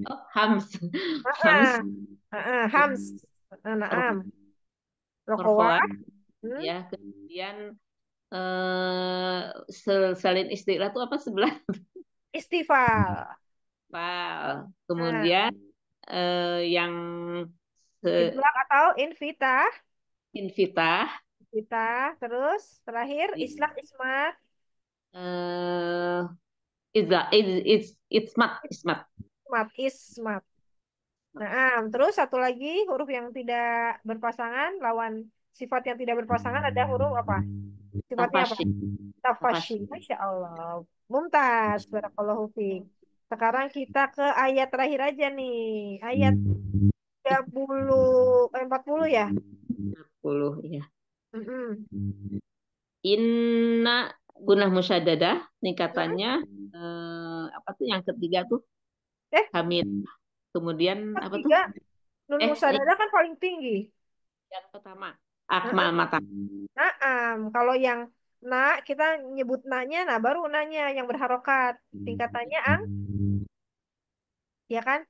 Oh, hams. Hams. Hams. Hams. Hams. Hams. Ya, kemudian eh selain istighfar itu apa sebelah? Istighfar. Wow. Kemudian uh, yang sebelah atau invita? Invita. Invita. Terus terakhir iya. islah isma. Eh uh, is, is, ismat, ismat. Ismat, ismat. Nah, terus satu lagi huruf yang tidak berpasangan lawan sifat yang tidak berpasangan ada huruf apa? Sifatnya apa? Tafashi. Masya Allah. Mumtaz. Hmm. Barakallahu fiqh. Sekarang kita ke ayat terakhir aja nih. Ayat 30, eh, 40 ya? 40 ya. Mm -hmm. Inna gunah musyadadah katanya. mm -hmm. eh, apa tuh yang ketiga tuh? Eh? Hamid. Kemudian ketiga, apa tuh? Nun eh, musyadadah eh. kan paling tinggi. Yang pertama akmal mata. Naam. Kalau yang na kita nyebut nanya, nah baru nanya yang berharokat. Tingkatannya ang, ya kan?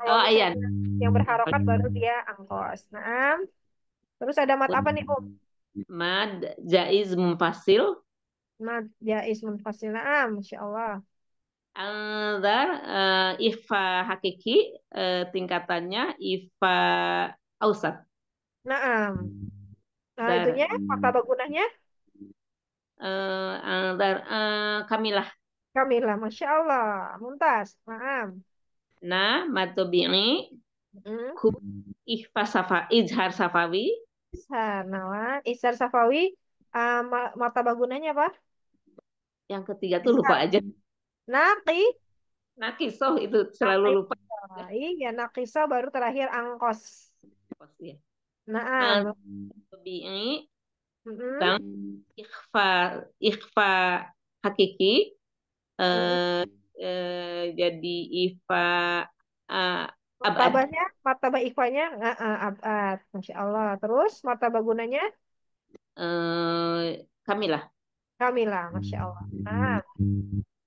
Kalau oh iya. Yang berharokat baru dia angkos. Naam. Terus ada mat apa nih Om? Mad jaiz mufasil. Mad jaiz mufasil. Naam, Masya Allah. Anzar uh, eh, ifa hakiki uh, tingkatannya ifa ausat. Naam. Nah, Dar, itunya hmm. apa gunanya, Uh, eh, uh, eh, dar, uh, Kamilah. Kamilah, Masya Allah. Muntas, maaf. Nah, matobi'i. Hmm. Ku ihfa safa, izhar safawi. Izhar, nah, Izhar safawi. Uh, mata bagunannya apa? Yang ketiga tuh lupa aja. Naki. Nakisoh itu selalu Naki. lupa. Iya, nakisoh baru terakhir angkos. Angkos, ya. نعم طبيعي بنك إخفاء hakiki mm. eh, eh, jadi ifa abadnya abad. mata martabah abad. Masya Allah. Terus mata gunanya? eh Kamilah. Kamilah, Masya Allah. Nah.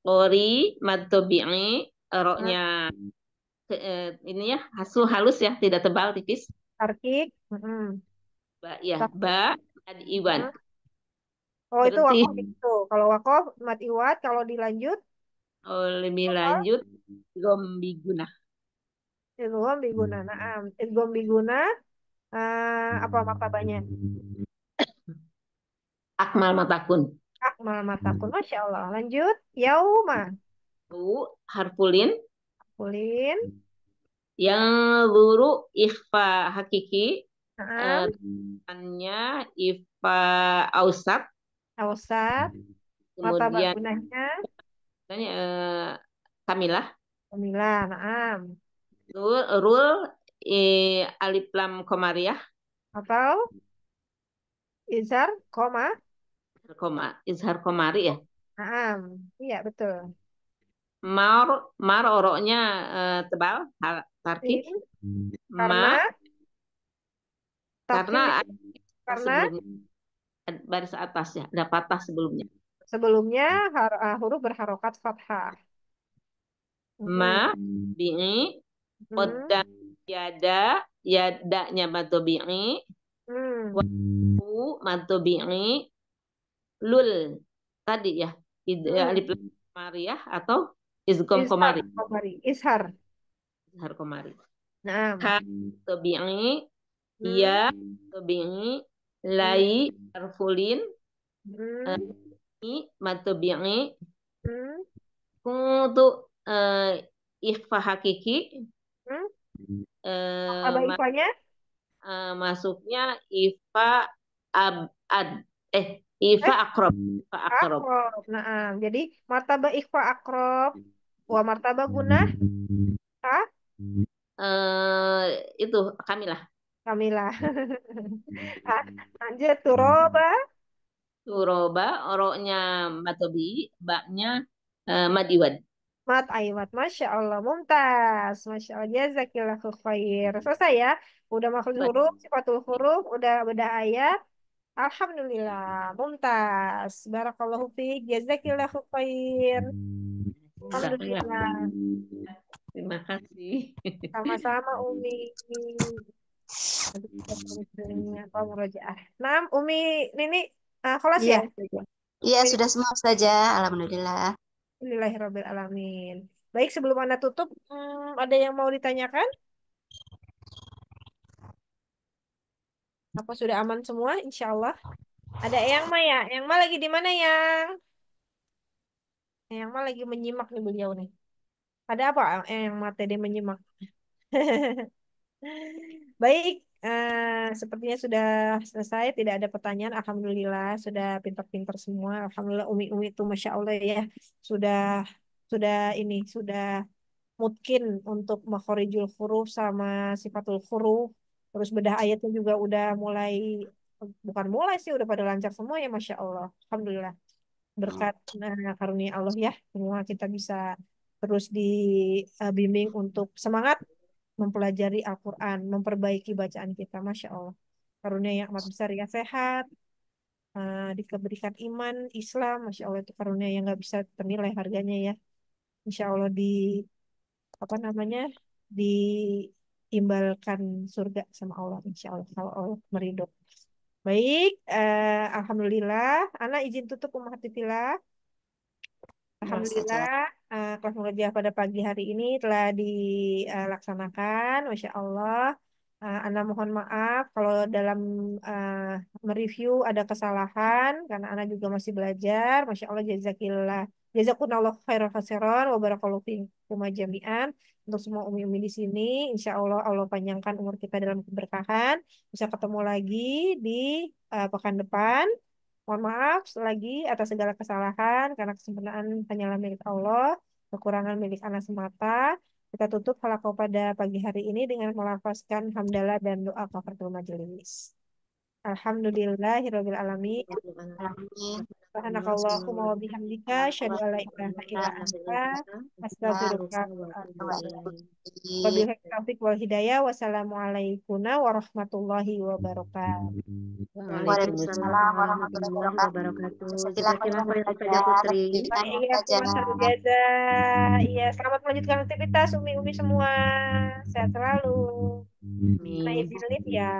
Ori, matobi'i, roknya nah. eh, ini ya, hasil halus ya, tidak tebal, tipis. Tarkik. Mbak, ya, Mbak, ba, mad iwan. Oh, Berarti. itu wakof itu. Kalau wakof, mad Iwan. Kalau dilanjut? Oh, lebih lanjut, gom biguna. Eh, Guna. biguna. Naam. Idgham eh, biguna uh, eh, apa banyak? Akmal matakun. Akmal matakun. Masya Allah. Lanjut. Yauma. Harpulin. Harpulin. Harfulin. Yang luru ikhfa hakiki. Uh, -huh. ifa ausat. Ausat. Kemudian gunanya? uh, eh, Kamilah. Kamilah, naam. Rul, rul i, alif lam komariah. Atau izhar koma. Koma, izhar komari ya. Naam, iya betul mar mar oroknya uh, tebal tarkif iya. hmm. karena ma, karena karena baris atasnya ada patah sebelumnya sebelumnya har, uh, huruf berharokat fathah ma bi'i kodam yada yadanya matobi'i hmm. wabu matobi'i lul tadi ya, ya mm. alif lam atau Izgom Komari. Komari. Ishar. Ishar Komari. Nah. Ka tabi'i hmm. ya tabi'i lai arfulin ni Hmm. hmm. hmm. Kutu uh, eh, ikhfa hakiki hmm? uh, apa ifanya uh, eh, masuknya ifa abad eh ifa eh? akrob ifa akrob, akrob. Nah, jadi martaba ikhfa akrob Wa martabak guna Ka? Uh, eh, itu Kamilah. Kamilah. Lanjut turoba. Turoba oroknya matobi, baknya uh, eh, madiwad. Mat Aimat, Masya Allah, mumtaz, Masya Allah, jazakillahu khair. Selesai ya, udah makhluk huruf, sifatul huruf, udah beda ayat, Alhamdulillah, mumtaz. Barakallahu fiq, jazakillahu khair. Alhamdulillah. Terima kasih. Sama-sama Umi. Nam, Umi Nini, uh, kelas iya. ya? Iya, ya, sudah semua saja. Alhamdulillah. Alhamdulillahirabbil alamin. Baik, sebelum Anda tutup, hmm, ada yang mau ditanyakan? Apa sudah aman semua? Insya Allah. Ada yang Maya. Yang Ma lagi di mana, Yang? Yang mah lagi menyimak nih beliau nih. Ada apa eh, yang materi menyimak? Baik, eh, sepertinya sudah selesai. Tidak ada pertanyaan. Alhamdulillah sudah pintar-pintar semua. Alhamdulillah umi-umi itu masya Allah ya sudah sudah ini sudah mungkin untuk makhorijul huruf sama sifatul huruf. Terus bedah ayatnya juga udah mulai bukan mulai sih udah pada lancar semua ya masya Allah. Alhamdulillah berkat nah, karunia Allah ya semua kita bisa terus dibimbing untuk semangat mempelajari Al-Quran, memperbaiki bacaan kita, masya Allah. Karunia yang amat besar ya sehat, uh, eh, diberikan iman, Islam, masya Allah itu karunia yang nggak bisa ternilai harganya ya. Insya Allah di apa namanya diimbalkan surga sama Allah, insya Allah kalau Allah meridok Baik, eh, Alhamdulillah. ana izin tutup rumah Hatifillah. Ya, alhamdulillah, uh, kelas murojaah pada pagi hari ini telah dilaksanakan. Masya Allah. Uh, eh, Anda mohon maaf kalau dalam uh, eh, mereview ada kesalahan, karena ana juga masih belajar. Masya Allah, jazakillah. Jazakunallah khairan khasiran, wa barakallahu fiikum jami'an untuk semua umi-umi di sini. Insya Allah Allah panjangkan umur kita dalam keberkahan. Bisa ketemu lagi di uh, pekan depan. Mohon maaf lagi atas segala kesalahan karena kesempurnaan hanyalah milik Allah, kekurangan milik anak semata. Kita tutup halakau pada pagi hari ini dengan melafazkan hamdalah dan doa kafaratul majelis. Alhamdulillahirabbil alamin. Subhanakallahumma wa bihamdika asyhadu an la ilaha illa anta astaghfiruka wa bihamdika wal hidayah. Wassalamualaikum warahmatullahi wabarakatuh. Waalaikumsalam warahmatullahi wabarakatuh. Terima kasih Putri. Iya, iya, iya, selamat melanjutkan aktivitas umi-umi semua. Sehat selalu. Amin. Nah, ya.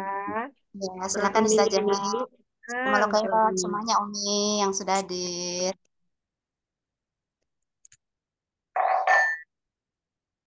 Ya, silakan bisa jadi. Semoga ah, semuanya Umi yang sudah hadir.